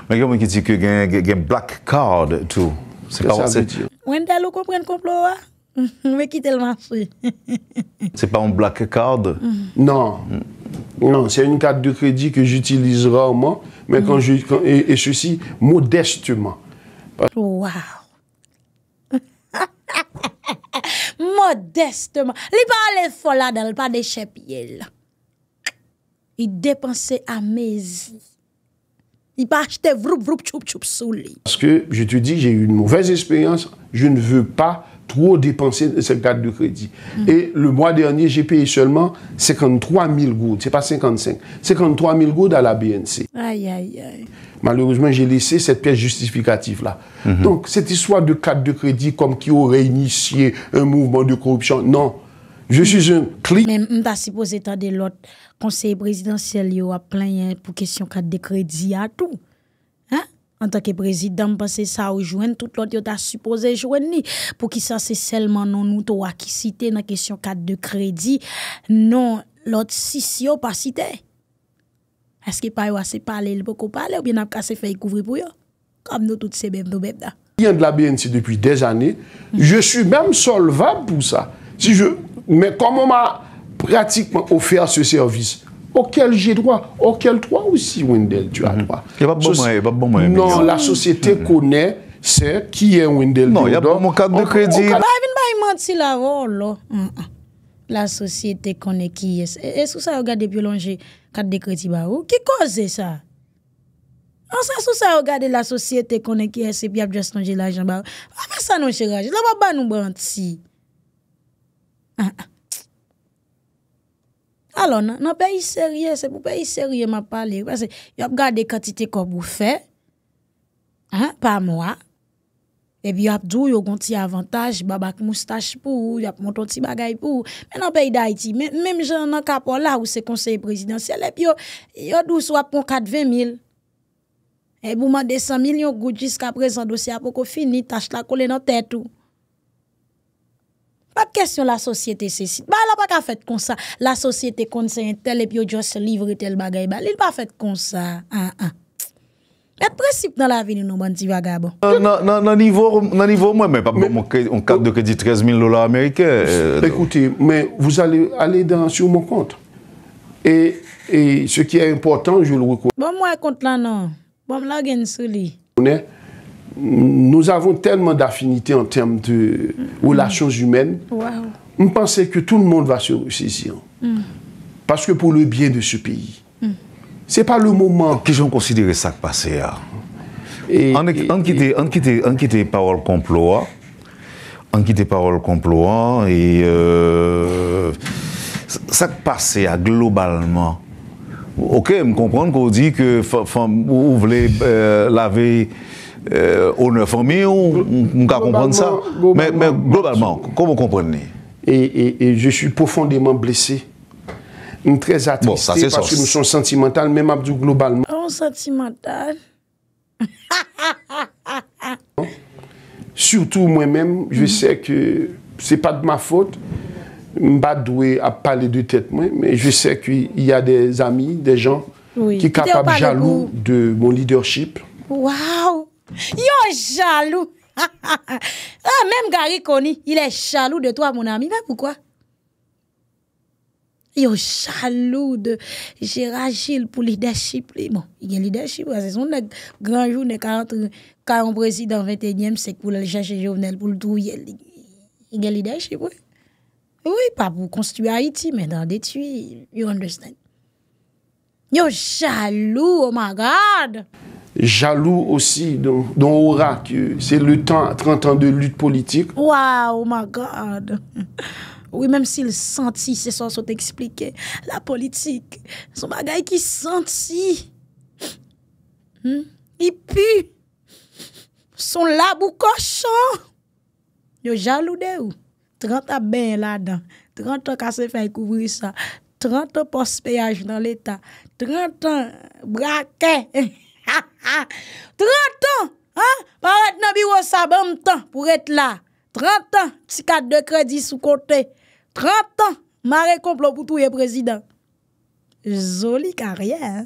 Mwen gen mwen ki di ki gen black card tou. Se pa ou se di yo. Mwen tel ou kou pren kouplo ou a? Mwen ki tel manse. Se pa ou black card? Nan. Non, c'est une carte de crédit que j'utilise rarement, mais quand mm. je, et, ceci modestement. Wow! modestement. Les parlait folle là dans le pas des chepiel. Il dépensait à mes il pas acheter vroup, vroup, choup, choup, souli. Parce que, je te dis, j'ai eu une mauvaise expérience. Je ne veux pas trop dépensé cette carte de crédit. Mm. Et le mois dernier, j'ai payé seulement 53 000 gouttes. C'est pas 55. 53 000 gouttes à la BNC. Aïe, aïe, aïe. Malheureusement, j'ai laissé cette pièce justificative-là. Mm-hmm. Donc, cette histoire de carte de crédit comme qui aurait initié un mouvement de corruption, non. Je suis un clic. Mais on pas supposé de l'autre conseil présidentiel, il y a plein hein, pour question carte de crédit à tout en tant que président, pense que ça joué, tout l'autre yo t'a supposé joindre Pour qui ça, c'est seulement nous toi qui cité dans question 4 de crédit. Non, l'autre si yo pas cité. Est-ce que pas assez parler, le beaucoup parler, ou bien n'a pas assez fait couvrir pour yo? Comme nous toutes ces mêmes, nous mêmes là. de la BNC depuis des années. Je suis même solvable pour ça. Si je, mais comment on m'a pratiquement offert ce service, auquel j'ai droit, auquel toi aussi, Wendell, tu as droit. Non, la société mhm. connaît ce qui est Wendell. Non, il n'y a pas mon cadre de crédit. Oh mm, mm. La société connaît qui est. Est-ce que ça regarde depuis longtemps, cadre de crédit, bah, oh, qui cause ça? On sait sous ça regarde la société connaît qui est c'est bien de la l'argent ba. A fe sa nou chera, jen la wap ba alors, dans le pays sérieux, c'est pour pays sérieux m'a parlé. Parce que, y'a gardé quantité qu'on vous fait, hein, par mois. Et puis, vous avez y'a un petit avantage, babak moustache pour, y'a monté un petit bagay pour. Mais dans le pays d'Haïti, même j'en ai capot là où c'est conseil présidentiel, et puis, vous dou soit pour 000. Et vous m'avez 100 millions de jusqu'à présent, dossier a pas fini, tâche la coller dans tête tout. Pa kesyon la sosyete se sit. Ba la pa ka fet konsa. La sosyete konsen tel ep yo jose livre tel bagay. Ba li pa fet konsa. Ah, ah. Et presip nan la vini nou bandi vaga bo. Nan nivou mwen. Mwen pap mwen mwen kredi 13000 lola amerike. Ekouti. Mwen vous alè dans sur mwen kont. Et ce ki è important je le rekou. Bon mwen kont lan nan. Bon mwen la gen sou li. nous avons tellement d'affinités en termes de relations humaines. Je On pensait que tout le monde va se réussir. Mm. Parce que pour le bien de ce pays. Mm. Ce n'est pas le moment. que ont considéré ça que passé On quitte les paroles complot, on ah. quitte les paroles complot, ah, et euh, ça que à ah, globalement. Ok, je comprends qu'on dit que vous voulez euh, laver. Euh, on ne fomye ou mou ka komprenne sa? Globalman. Men globalman, komon komprenne? E je sou profondeman blese. Mou trez atristi. Bon, sa se sos. Parce que mou son oh, sentimental, men mabdou globalman. On sentimental. Soutou mwen men, je se ke, se pa de ma fote, mba dwe ap pale de tete mwen. Je se ke y a de zami, de jan, ki kapab jalou de moun lideorship. Waww! Yo chalou Ha ha ha Ha menm gari koni Il e chalou de to a mon ami Yo chalou de Jirajil pou li deship Yon li deship Se son nan granjou Nekan anprezi dan 21em Sek pou lal jache jovenel Yon li deship Oui pa pou konstu a iti Men nan detui Yo chalou Oh my god Jalou osi don orak. Se lutan 30 an de lut politik. Ouwa, oh my god. Ouwi, menm si l santi, se son sou te eksplike. La politik, son bagay ki santi. I pu. Son labou kosan. Yo jalou de ou. 30 an ben la dan. 30 an kase fay kouvri sa. 30 an pospeyaj nan l etat. 30 an brake. 30 an. 30 an, ha? Parat nan bi wos sa bom tan pou et la. 30 an, tsikat de kredi sou kote. 30 an, ma rekomplo pou touye prezident. Zoli ka rye, he?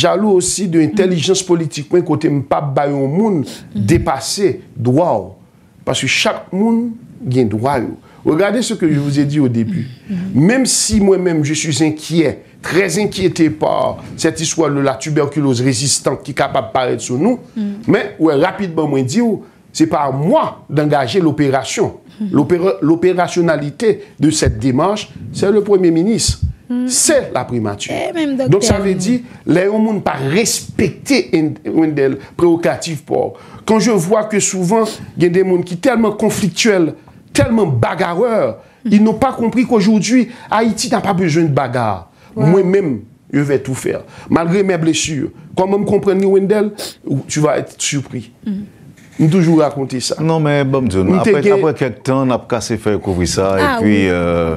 Jalou osi de intelijens politikwen kote mpap bayon moun mm. depase dwa ou. Oh. Paswe chak moun gen dwa ou. Regardez ce que je vous ai dit au début. Même si moi-même je suis inquiet, très inquieté par cette histoire de la tuberculose résistante qui est capable de paraître sur nous, mais, ouais, rapidement, moi, je dis, oh, c'est par moi d'engager l'opération. L'opérationnalité de cette démarche, c'est le premier ministre. C'est la primature. Eh, Donc, ça veut dire, l'ayant monde par respecter une des préoclatives pour. Quand je vois que souvent, il y a des mondes qui est tellement conflictuels tellement bagarreurs. Ils n'ont pas compris qu'aujourd'hui, Haïti n'a pas besoin de bagarre. Moi-même, je vais tout faire. Malgré mes blessures, quand même comprendre Wendell, tu vas être surpris. Mhm. Ni toujou akonti sa. Non men, apre ket tan, nap kase fè kouvri sa, epi...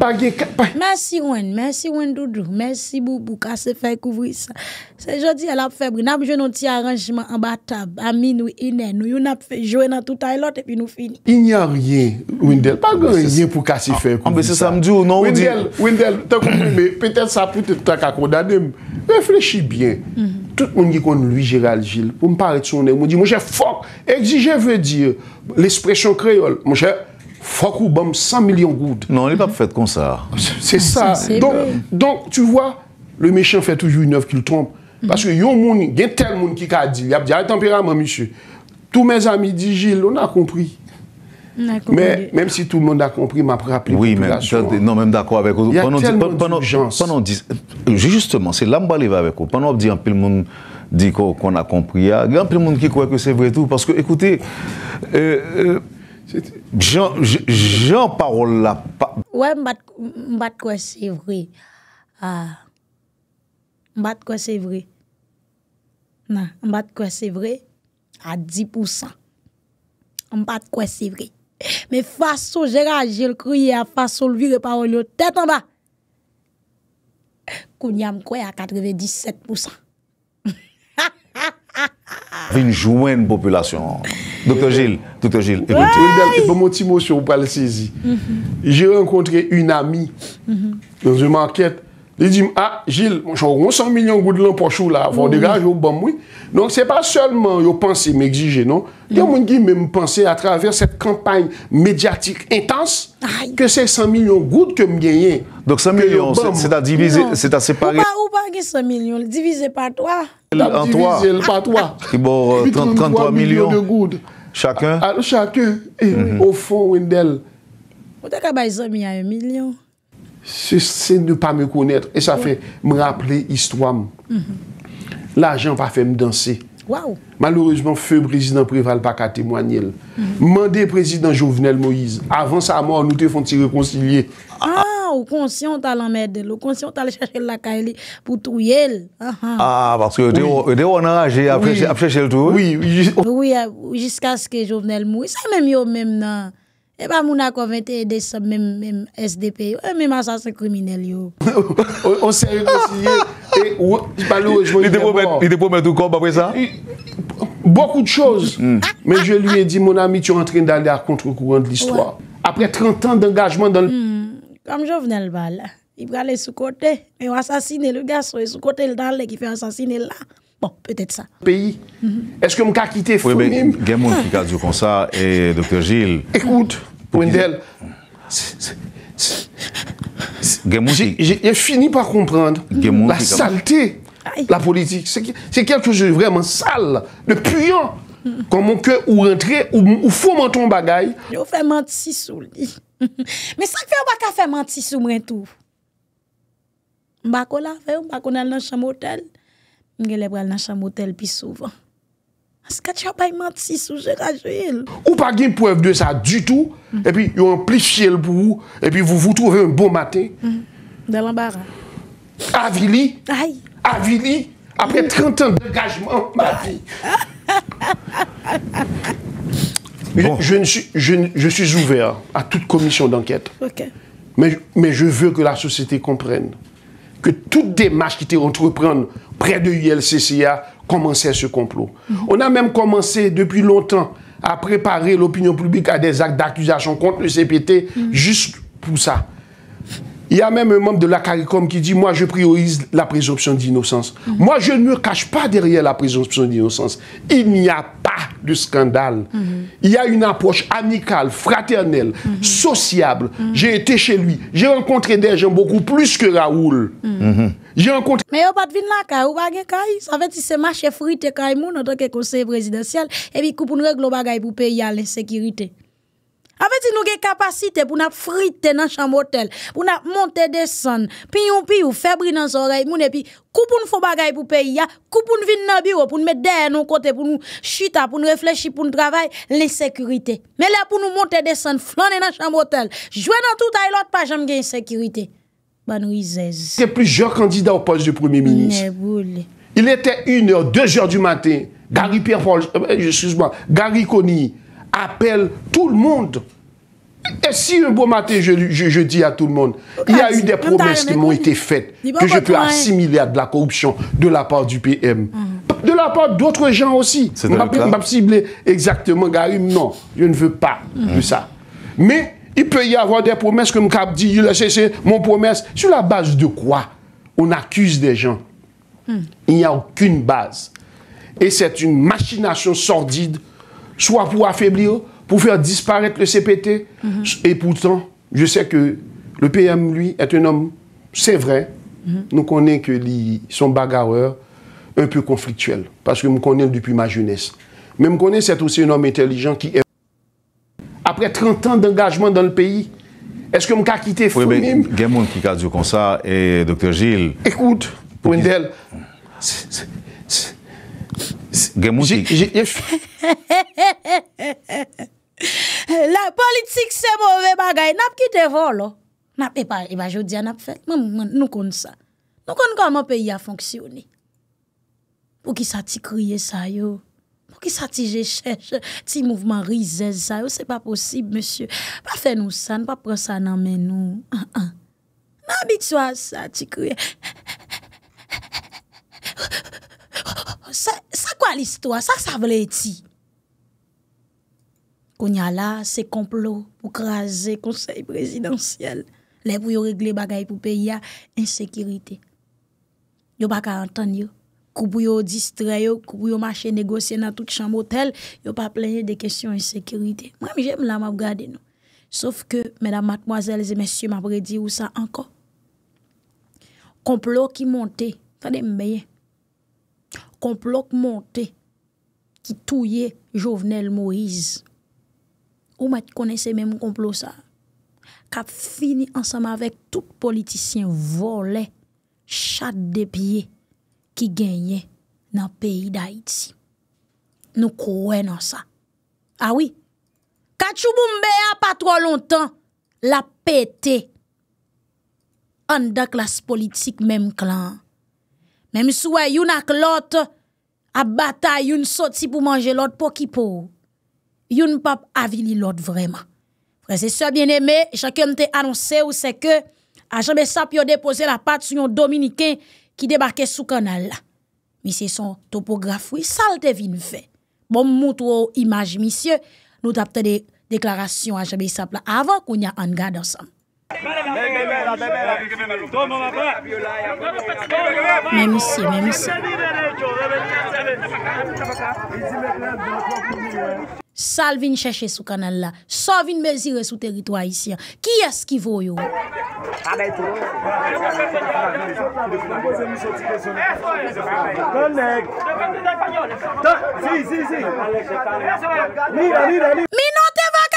Pagye, pagye... Mersi Wen, mersi Wen Doudou, mersi Boubou kase fè kouvri sa. Se jodi el ap febri, nap jwen non nou ti aranjman an ba tab, amin nou, inen nou, yon ap jwen nan touta elot epi nou fini. Inyan ryen, Wendel, pagye ah, ryen pou kase ah, fè ah, kouvri sa. Ambe se samdjou, nan wou di... Wendel, Wendel, te koumbe, petè sa pou te tak akon danem. Reflechi bien. Mm-hmm. tout moun ye kon luy jiral jil, pou m'pare tso ne, moun di moun jè fok, exige vè di, l'espresyon kreol, moun jè fok ou bom 100 milyon gout. Non, lè pa pou fèd kon sa. C'est sa. Donc, tu vwa, le mechè fè toujou yon oeuf ki l'trompe. Paske yon moun, gen tel moun ki ka di, yap di, alè tampira moun, misye, tou mè zami di jil, on a kompri. Mais même si tout le monde a compris, m'a rappelé. Oui, mais non, même d'accord avec vous. Il y a tellement pendant, euh, Justement, c'est là que je vais avec vous. Pendant que un le monde dit qu'on a compris, il y a un peu de monde qui croit que c'est vrai tout. Parce que, écoutez, euh, euh Jean, Jean parole là. oui je ne quoi c'est vrai. Ah. Je ne crois c'est vrai. Non, je ne c'est vrai à 10%. Je ne crois c'est vrai. Me faso jera jil kouye a faso lvi repa wèl yo tèt an ba. Kou nyam kouye a 97%. Finjouen population. Dr. Gilles, Dr. Gilles, ekote. Pè mou ti mou sou palesezi. Jè renkontre yon amy nan jè mankèt. li di m, a, jil, joron 100 milyon goud lan pochou la, vondega, jok bom wè. Non, se pa seulement yo pense m exige, non, mm. yo mwen gi m m pense a traver set kampany medyatik intans, ke se 100 milyon goud ke m genyen. Dok 100 milyon, se ta divize, non. se ta separe. Ou pa, ou pa ki 100 milyon, divize pa 3. Ta divize pa 3. Ki bo 33 milyon de goud. Chaken? Chaken, e, ou fon wèndel. Ou ta ka bay zon mi a 1 milyon? Se se ne pa me konetre, e sa fe m raple histwa m. Mhm. La jen pa fe m danser. Malourezman, fe m prezident prival pa ka temwanyel. Mhm. Mande prezident Jovenel Moïse, avan sa mò, nou te fon ti rekonsilye. Ah, a, ou konsyon talan mèdèl, ou konsyon talan chache lakay li pou touyèl. A, parcek e deyon an aje ap chache l ah, ah. tou. Oui, euh, jusqu'a ské Jovenel Moïse, a mèm yo mèm nan. E pa moun a konvente ede se mèm SDP, e mèm ansasè krimine li yo. On sè yon konsilier, e wè, jpallou, jwè jwè jwè mò. Li de pou mèdou kob apwe sa? Bekout chòz, men jè li e di, moun amy, tè yon rentren dan lè a kontre kouwant l'istwa. Apre 30 ans d'engajman dan lè. Kam hmm. jò vè nan l'bal, i pralè sou kote, yon ansasine lè, yon gaso yon sou kote lè dan lè ki fè ansasine lè. Bon, peut-être ça. Pays, mm-hmm. est-ce que m'kakite founim? Oui, ben, Gemoun fika du konsa et Dr. Gilles... Écoute, Poundel, j'ai fini par comprendre la saleté, la politique. C'est quelque chose de vraiment sale, de puant, mm-hmm. comme mon coeur ou rentré, ou fomentant un bagay. Yo fèmant si souli. Mè sa k fèmant si sou mwen tou. Mbakou la fèm, mbakou nan lan chan motel. Mwen le chambre d'hôtel plus souvent. Est-ce que tu apay pas sous jera joel. Ou pas de preuve de ça du tout, Et puis il y a un bout. Et puis vous vous trouvez un bon matin. Mm-hmm. Dans l'embarras. Avili. Aïe. Avili. Après 30 mm-hmm. ans d'engagement, ma vie. je, je, suis, je, suis ouvert à toute commission d'enquête. Mais, mais je veux que la société comprenne que toute démarche qui était entreprendre près de l'ULCCA commençait ce complot. Mhm. On a même commencé depuis longtemps à préparer l'opinion publique à des actes d'accusation contre le CPT mhm. juste pour ça. Y a mèm mèm de la Karikom ki di, moi je priorise la présoption d'innosance. Mm-hmm. Moi je ne cache pas derrière la présoption d'innosance. Il n'y a pas de skandal. Mm-hmm. Y a une approche amicale, fraternelle, mm-hmm. sociable. J'ai été chez lui. J'ai rencontré des gens beaucoup plus que Raoul. Mais y a pas de vin là, kaya ou bagay kaya. En fait, si se marche frite kaya moun, y a pas de conseil présidentiel. Et puis, koupounre, global, y a les securités. Avec dit nous capacité pour nous friter dans chambre d'hôtel, pour nous monter descendre, puis nous faire dans l'oreille mon et puis coup pour nous des bagaille pour pays ya, coup pour nous venir dans bureau pour nous mettre derrière nos côtés pour nous chita pour nous réfléchir pour nous travailler l'insécurité. Mais là pour nous monter descendre flâner dans chambre d'hôtel, jouer dans tout à l'autre pas jamais une sécurité. Ben Il y a plusieurs candidats au poste de premier ministre. Il était 1h, heure, 2h du matin. Gary Pierre-Paul, euh, excuse-moi, Gary Connie, appelle tout le monde. Et si un beau matin, je, dis à tout le monde, il y a ah, eu des promesses qui m'ont été faites, que je peux assimiler à de la corruption de la part du PM, de la part d'autres gens aussi. Je pas cibler exactement Garim, non, je ne veux pas de ça. Mais il peut y avoir des promesses comme Cap dit, c'est mon promesse. Sur la base de quoi on accuse des gens hmm. Il n'y a aucune base. Et c'est une machination sordide Swa pou affeblir, pou fèr disparèk le CPT. Et pourtant, je sè ke le PM, lui, est un homme, c'est vrai, nous connaît que son bagarreur est un peu conflictuel. Parce que nous le connaît depuis ma jeunesse. Mais nous le connaît, c'est aussi un homme intelligent qui est... Après 30 ans d'engagement dans le pays, est-ce que nous a quitté Fonim? Oui, mais Guermont qui a dit comme ça, et Dr. Gilles... Écoute, point d'elle... La politique, c'est mauvais bagaille. N'a pas quitté volo. N'a pas pas, il va jouer à n'a fait. Nous connaissons ça. Nous connaissons comment le pays a fonctionné. Pour qui ça t'y ça, yo? Pour qui ça t'y cherche? Ti mouvement rise ça, yo? C'est pas possible, monsieur. Pas faire nous ça, pas prendre ça non mais ah, ah. nous. M'habitue à ça, t'y Sa kwa l'histoire? Sa sa vle eti? Konya la, se komplo pou kraser konsey presidensyel. Le pou yo regle bagay pou peyi ya insekiriti. Yo pa karantan yo. Kou pou yo distrayo, kou pou yo mache negosye nan tout chan motel, yo pa plenye de kesyon insekiriti. Mwen mi jem la ma vgade nou. Sof ke, mèdam matmoazèl, zè mèsyou ma vre di ou sa anko. Komplo ki monte, sa de mbeye. Komplo k montè ki touye Jovenel Moïse. Ou ma ti kone se mè mou komplo sa? Ka fini ansam avèk tout politisyen volè, chad depye ki genye nan peyi da Haiti. Nou kouè nan sa. Awi, ah kachou bou mbe a patwa lontan, la pète an da klas politik mèm klan. Mèm sou wè yon ak lot, ap bata yon soti pou manje lot poki pou. Yon pap avili lot vreman. Prese sè, bien emè, chakèm te anonsè ou sè kè, a jenbe sap yo depose la pat sou yon Dominiken ki debakè sou kanal la. Misye son topograf wè, sal te vinve. Bon mout wè ou imaj misye, nou tapte de deklarasyon a jenbe sap la avan koun ya an gade ansanm. Même ici, même ici. canal là. chèche canal sous territoire So Qui territoire ce Qui vaut Qui qui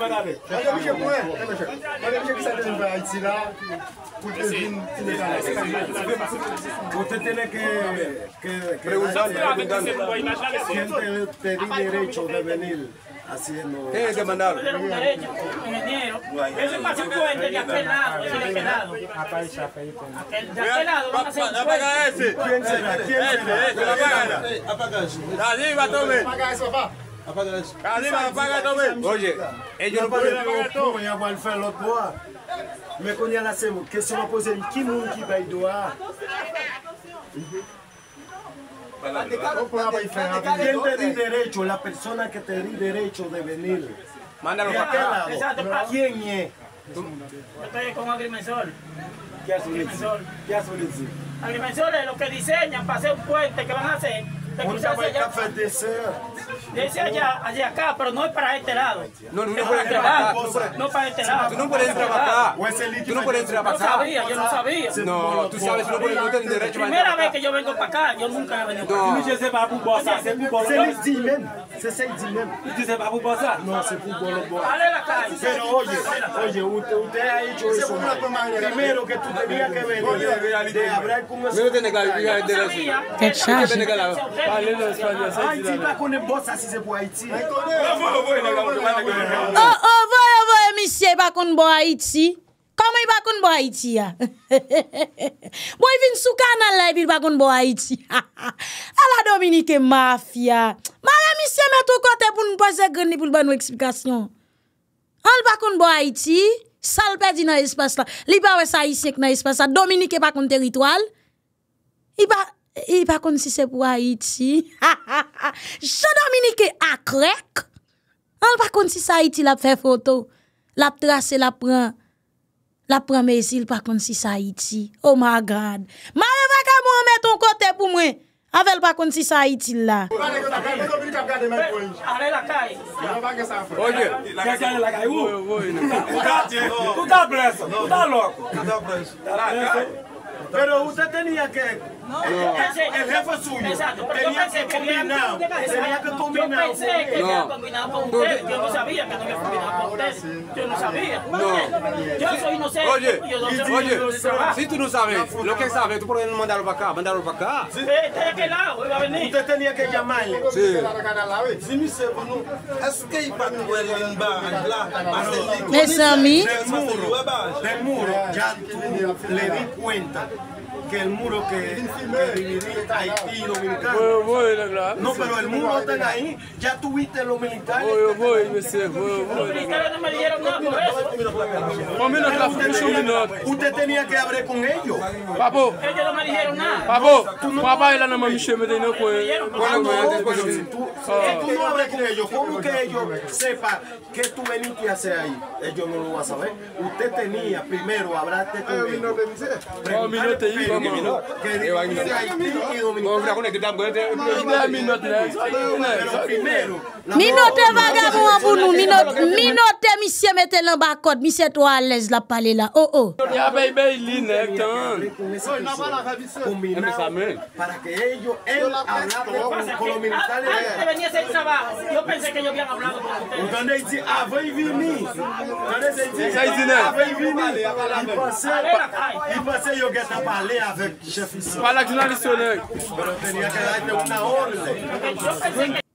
Mwen te biche pou mwen, mwen te biche ki sa ten vay zira. Kou te fin tin kan. Kou te tenen ke... Preguntan, preguntan. Kwen te di derecho de venil? Kwen te mandal? Kwen te pasi pou mwen de ake lado, ake lado. Ape a ese ape. Ake lado, ake lado. Ape a ese. Ake a ese ape. Ape a ese ape. Ah, apaga eso. Cadena, apaga todo. Oye, ellos no pueden apagar todo. Il va le faire con bois. Mais qu'on y a là, c'est une question à poser. Qui monde qui ¿Quién te di derecho? La persona que te di derecho de venir. Mándalo para acá. ¿Quién es? Yo estoy con Agrimensor. ¿Qué hace Agrimensor? ¿Qué hace Agrimensor? Agrimensor es lo que diseñan para hacer un puente que van a hacer usted Nunca quizás va café a fallecer. Dice allá, hacia acá, pero no es para este lado. No, no, no pueden trabajar. No para este lado. Tú no puedes trabajar. Tú no puedes trabajar. No sabía, yo no sabía. No, tú sabes, tú no puedes, no tienes derecho a Primera vez que yo vengo para acá, yo nunca he venido para acá. Je sais pas pour boire ça, c'est pour boire le bois. C'est même, c'est ça dit même. Tu sais pas pour boire ça no, c'est pour boire bois. Pero oye, oye, usted, usted ha hecho eso. Primero que tú tenías que venir de hablar con nosotros. Yo tenía que hablar de la... Qué chacho. Aliye lan espanyol sa iti nan men. Haiti li pa kone bosa size pou Haiti. Ovo, ovo, enega mwen akon vwete kwenye. Ovo, ovo, enemi siye, li pa kone pou Haiti. Koume li pa kone pou Haiti ya. Boy vin soukana lè, li pa kone pou Haiti. Ala Dominike, mafia. Mare enemi siye, me to kote pou mpoze gwen li pou lwa nou eksplikasyon. An li pa kone pou Haiti, sal pe di nan espasyon la. Li ba wesa isek nan espasyon la. Dominike pa kone teritwal. I pa... Il pas contre, si c'est pour Haïti, Jean Dominique n'y hein, a pas contre, si a Haiti la photo. photo, La tracé, la pran. La pran mesil pas contre, si ça Haïti. Oh my God. Ma va ka on met ton pour pour moi. Avec par contre, si là. Allez la. la Où? Où? Où? Où? la Où? Où? Où? Où? Où? Où? Não, eu é eu sua. Exato, teria que combinar. Teria que combinar. Eu pensei que ia combinar com usted. Eu não sabia que não ia combinar com usted. Eu não sabia. Não. É, é, é. Eu sou inocente. Oye, oye, se tu não sabes, não quer saber, tu por que não mandaram pra cá? Mandaram pra cá? Sim, tem aquele ir lá, eu vou venir. Você tinha que chamar ele. Sim. Sim. me sei, não. Est-ce que il é nous aller en bas, là? Mes amis? Del muro, del muro, já tu le di cuenta. que el muro que, que dividía Haití y Dominicana. Voy, voy, la no, pero el muro está ahí. Ya tuviste los militares. Voy, voy, sé, voy, voy. Los militares no me dijeron nada por eso. Usted tenía que hablar con ellos. Papo. Ellos no me dijeron nada. Papo, papá no eh. bailas nada más, monsieur, me tenía que... Bueno, ah. tú no hablas con ellos, ¿cómo que ellos sepan qué tú veniste a hacer ahí? Ellos no lo van a saber. Usted tenía primero, hablarte con ellos. No, mi no te iba. 재미, neutri... рок ma filtrate Minote vagabond pour nous, minote monsieur mettez l'en bas code, monsieur toi à l'aise la parler là. Oh oh.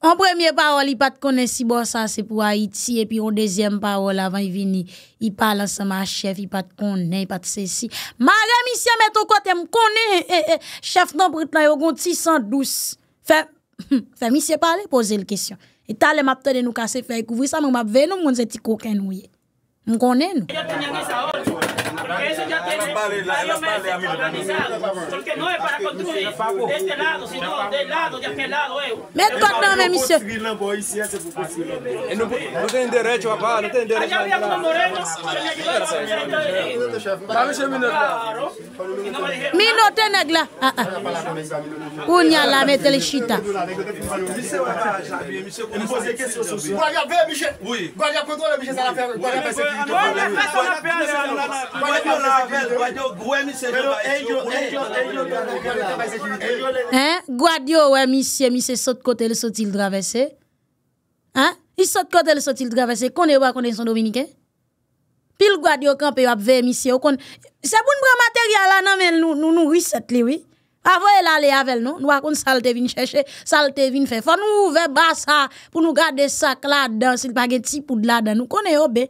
En premier parole, il pas de pas si bon ça c'est pour Haïti et puis en deuxième parole avant il vini, il parle ensemble à chef, il pas de connaît, pas de ceci. Marie monsieur met ton côté me connaît eh, eh, eh. chef non brut là yo douce. Fait fait monsieur parle, pose le question. Et t'as les de nous casser faire couvrir ça, mais m'a venu mon petit coquin nous. Me nous nous. porque eso ya tiene varios meses né? organizado, porque no es para construir de este lado, sino del lado de aquel lado. Mete tua cama, Não tem endereço, papá não tem direito Allá había unos morenos que me ayudaron. Claro. Mino tenegla. Ah ah. a la chita. Hein? Oui. monsieur, monsieur, saute côté, le saute-il traversé. Hein? Il saute côté, le saute-il traversé. Qu'on est où, qu'on est son dominicain? pile garde yo campé a veiller monsieur kon c'est pour prendre matériel là nan men nous nous nou reset li oui avant elle allait avec nous nous raconte ça te vinn chercher ça te vinn faire faut nous ouvrir bas ça pour nous garder ça là dedans s'il pas gen petit poudre là dedans nous connaît obé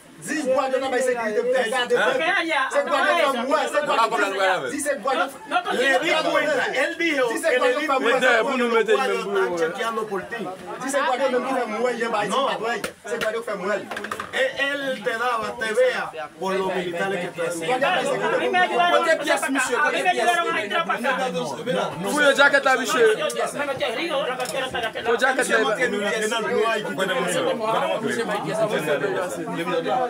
Zis gouan yo nan bay seki de ptej Se gouan yo nan mwen Zis gouan yo nan mwen El biyo Zis gouan yo nan mwen Zis gouan yo nan mwen Se gouan yo nan mwen El de la va te bea Konte piyes monsyo Konte piyes monsyo Fou yo jaket la biye Fou jaket la biye Monsyo mwen Monsyo mwen Monsyo mwen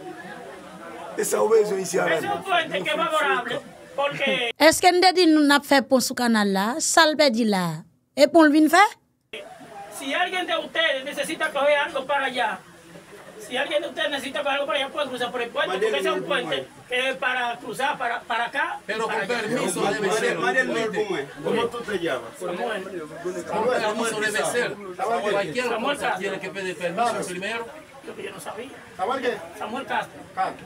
Eske nde di nou nap fe pon sou kanal la, salbe di la, e pon lvin fe? Si alguien de ustedes necesita coger algo para allá, si alguien de ustedes necesita coger algo para allá, puede cruzar por el puente, porque es un puente que es para cruzar para, para acá. Pero con permiso debe ser. ¿Cómo tú te llamas? Samuel. Samuel, permiso de mesero. Cualquiera tiene que pedir permiso primero. Yo no sabía. ¿Samuel qué? Samuel Castro. Castro.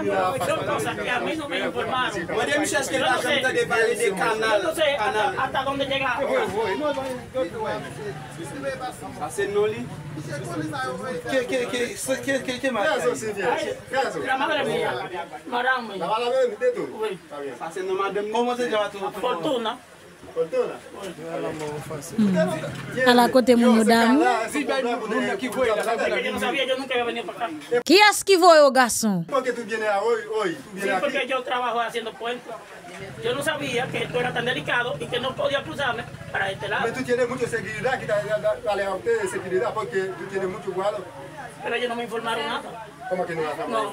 Entonces, que me informaron. Podemos ya que la gente de Valle de Canal. hasta, dónde llega? Ah, Hace Noli. ¿Qué, qué, qué, qué, qué, qué más? La madre mía. Marame. La madre mía, ¿de tú? Hace nomás de... ¿Cómo se llama tu? Fortuna. tú vienes damu Hoy, ¿sí? Porque Yo no sabía que esto era tan delicado y que no podía cruzarme para este lado. Pero tú tienes mucha seguridad, que dale a ustedes seguridad porque tú tienes mucho guado. Pero ellos no me informaron nada. ¿Cómo que no? No.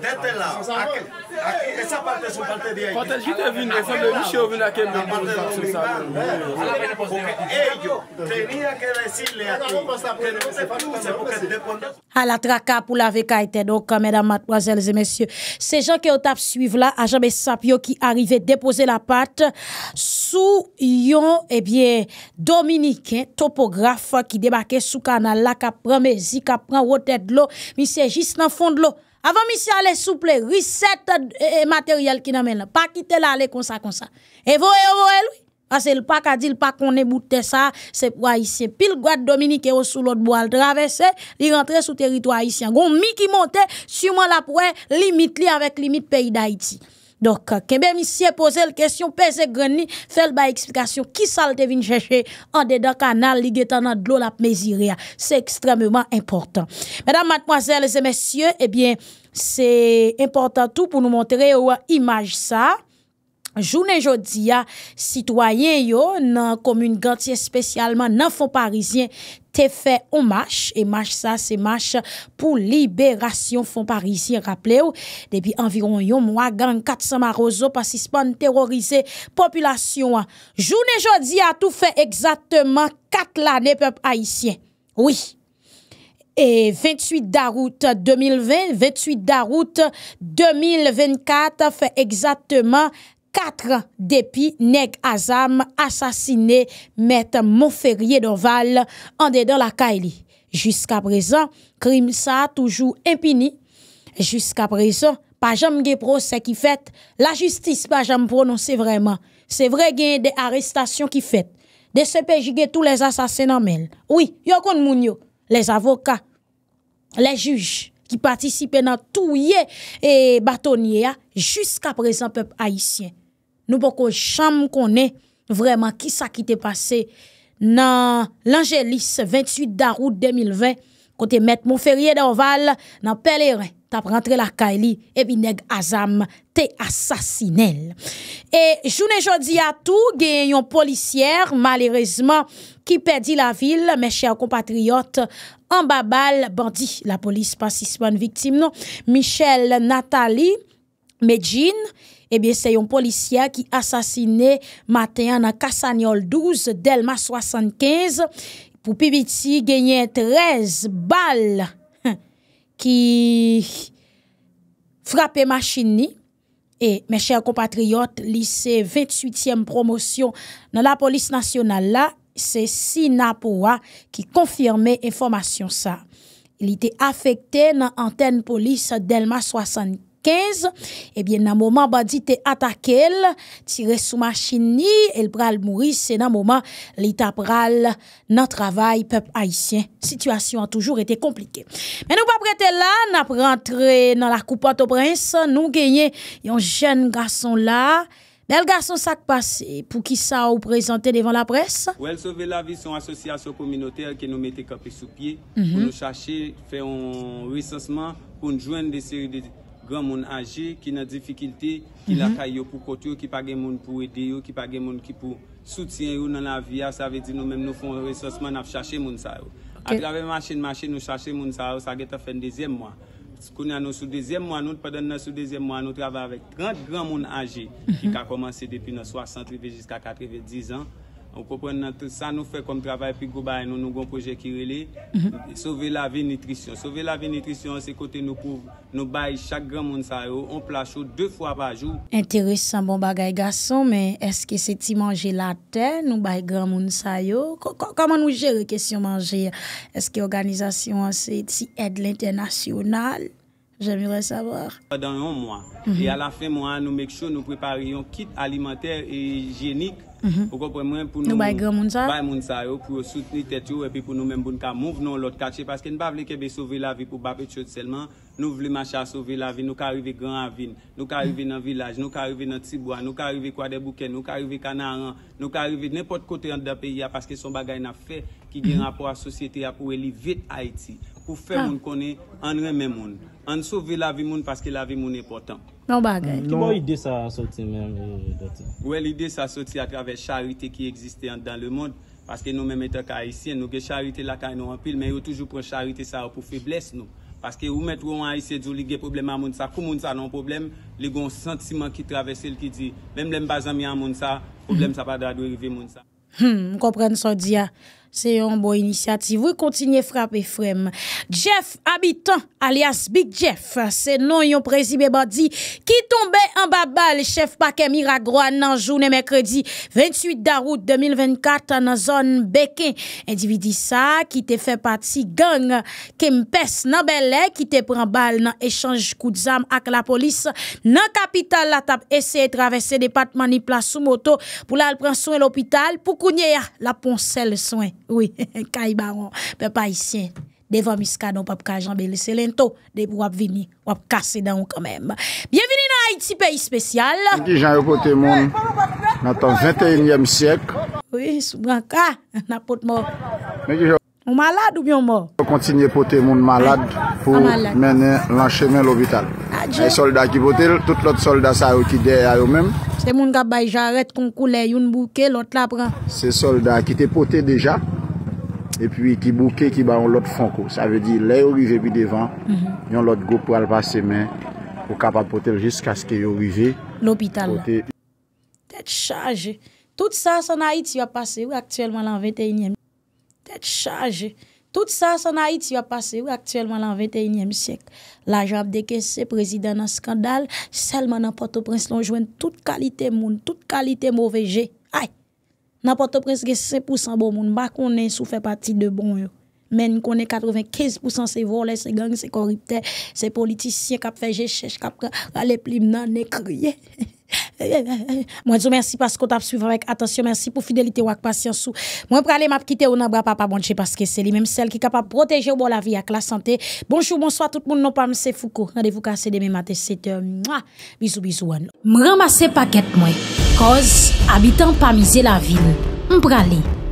d'être là. Et ça parte de parte di de yon. Kote jite vin, e sa de li che de a kem de moun kak se sa ellos tenían que decirle a qui que no te puse, pour te pone... à la traca pour la VKIT. Donc, euh, mesdames, mademoiselles et messieurs, ces gens qui ont tapé suivre là, à jamais Sapio qui arrivait déposer la patte sous yon, eh bien, dominicain, topographe qui débarquait sous canal là, qui prend musique, qui prend de l'eau, mais c'est juste dans le fond de l'eau. Avant monsieur aller souple recette et euh, euh, matériel qui n'amène pas quitter là aller comme ça comme ça. Et voyez voyez lui parce que le pas qu'a dit le pas qu'on est ça, c'est pour haïtien. Pile Guadeloupe, Dominique au sous l'autre bois traversé, il sur sous territoire haïtien. Gon mi qui montait sûrement la pour eh, limite avec limite pays d'Haïti. Donc, quand euh, monsieur pose la question, pèse grenier fait ba explication qui ça te vin chercher en dedans canal, li getan dans l'eau la mesurer. C'est extrêmement important. Mesdames, mademoiselles et messieurs, eh bien, c'est important tout pour nous montrer une euh, image ça. Jounen jodi ya, sitwayen yo nan komune gantye spesyalman nan fon parizien te fe omache, e mache sa se mache pou liberasyon fon parizien, rappele ou, debi anviron yo mwa gan 400 marozo pa sispan terorize populasyon. Jounen jodi a tou fe ekzatman 4 lane pep aisyen. Oui, e 28 darout 2020, 28 darout 2024 fe ekzatman 4 ans depuis Neg Azam assassiné Maître Montferrier d'Oval en dedans la Kaili. Jusqu'à présent, crime ça toujours impuni. Jusqu'à présent, pas jamais de procès qui fait, la justice pas jamais prononcé vraiment. C'est vrai qu'il y a des arrestations qui fait. Des CPJ tous les assassins en mêle. Oui, il y moun yo, les avocats, les juges qui participent dans tout et bâtonnier ah, jusqu'à présent peuple haïtien. Nou poko chanm konen Vreman ki sa ki te pase Nan l'Angelis 28 Daroud 2020 Kote met moun ferye dan val Nan pelere tap rentre la kaili Ebi neg azam te asasinel E jounen jodi atou Gen yon polisier Malerezman ki pedi la vil Men chè an kompatriot An babal bandi La polis pasisman viktim nou Michel Nathalie Medjine Eh bien c'est un policier qui assassiné matin dans Cassaniol 12, Delma 75, Pour pibiti gagné 13 balles qui frappé machine. Et mes chers compatriotes, lycée 28e promotion dans la police nationale là, c'est Sinapoa qui confirmait information ça. Il était affecté dans l'antenne police Delma 75. Et eh bien, à moment, bandi te atake attaqué tiré sous machine ni, dans le mourir. C'est dans moment li ta pral peuple travail peuple situation a toujours été compliquée. Mais nous, nous pas pas la, n'a rentré dans la au au prince nous gagné un jeune garçon là. Bel garçon ça passé, pour qui ça vous présentez devant la presse? Pour elle sauver la vie, son association communautaire qui nous mettait cap sous pied mhm. pour nous chercher, faire un recensement, pour nous joindre des séries de gran moun aje, ki nan difikilte ki lakay yo pou kot yo, ki pa gen moun pou ede yo, ki pa gen moun ki pou soutyen yo nan la viya, ah, sa ve di nou men nou fon resosman av chache moun sa yo a drave machin machin nou chache moun sa yo sa ge ta fen dezem moun skoun ya nou sou dezem moun nou, padan nou sou dezem moun nou travè avèk 30 gran moun aje ki ka komanse depi nan 63 jiska 90 an an pou pren nan tout sa nou fe konm travay pi kou bay nou nou kon proje ki rele mhm. souve la ve nitrisyon souve la ve nitrisyon se kote nou pou nou bay chak gran moun sayo an plasho de fwa pa jou enteresan bon bagay gason men eske se ti manje la ten nou bay gran moun sayo koman nou jere kesyon manje eske organizasyon se ti edle internasyonal jemire savor dan yon mwa mhm. e al afen mwa nou mek chou nou prepariyon kit alimenter e jenik Ou konpwen mwen pou nou bay moun sa yo Pou yo soute ni tet yo E pi pou nou men moun ka moun vnon lot kache Paske nou pa vle kebe souve la vi pou bape chot selman Nou vle macha souve la vi Nou ka rive gran avin Nou ka rive nan vilaj Nou ka rive nan tibwa Nou ka rive kwa de bouken Nou ka rive kanaran Nou ka rive nan pot kote yon da pe ya Paske son bagay na fe Ki gen rapor a sosyete ya pou weli vit Haiti pou fè moun ah. konè an remè moun. An souve la vi moun paske la vi moun e potan. Nan bagay. Kè mò ide sa soti mè? Mò ide sa soti akrave charite ki egziste an dan le moun. Paske nou mè mè te ka isye, nou ge charite la ka ino an pil, mè yo toujou pren charite sa pou febles nou. Paske ou mè tron a isye djou li ge problem an moun sa, kou moun sa nan problem, hmm, li gon sentimen ki travesse l ki di. Mè mè mbazan mi an moun sa, problem sa pa da dwe revè moun sa. Mou kompren son diya. Se yon bo inisiativ, wou kontinye frape frem. Jeff Abiton, alias Big Jeff, se non yon prezi beba di, ki tombe an ba bal chef pa kemiragro an nan jounen mekredi 28 Daroud 2024 nan zon Beke. Endivi di sa ki te fe pati gang kempes nan belè ki te pren bal nan echange kout zam ak la polis. Nan kapital la tap ese travesse depatman ni plasou moto pou la al pren soen l'opital pou kounye ya la ponsel soen. Oui, Kaibaron, peuple ici. Devant Miskadon, papa Kajan Bele, c'est lento. De pour vini, wap casse dans quand même. Bienvenue dans Haïti, pays spécial. Dis Jean côté mon, dans ton 21e siècle. Oui, sous brancard, n'importe mort. O malade ou byon mò? O kontinye pote moun malade pou menè lanshe men l'hôpital. Adjè. Ah, e soldat ki pote, mhm. tout l'ot soldat sa ou ki der a yo men. Se moun gabay jaret kon koule, yon bouke, l'ot la pran. Se soldat ki te pote deja, e pi ki bouke, ki ba yon l'ot fonko. Sa ve di, lè yon rive pi devan, yon l'ot go pou alpase men, pou kapat pote l'jisk aske yon rive. L'hôpital la. Tet charge. Tout sa, sa na iti yon pase, wè aktuelman lan 21èm. charge Tout ça, ça en Haïti a passé actuellement dans le 21e siècle. L'argent a décaissé, président dans scandale, seulement dans Port-au-Prince, l'on joint toute qualité monde, toute qualité mauvais Aïe! Dans Port-au-Prince, 5% bon monde, pas bah, qu'on est sous fait partie de bon mais nous connaissons 95% c'est voleurs, c'est gangs, c'est corrupteurs, c'est politiciens qui fait recherches, qui aller plus nan qui Moi je vous remercie parce qu'on t'a suivi avec attention, merci pour fidélité ou patience. Moi pour aller m'a quitter on bras papa bonche parce que c'est lui même celle qui est capable de protéger la vie avec la santé. Bonjour, bonsoir tout le monde, non pas M. Foucault. Rendez-vous cassé demain matin 7h. Bisous bisous. Je ramasser paquet moi cause habitant pas misé la ville. M'pralé.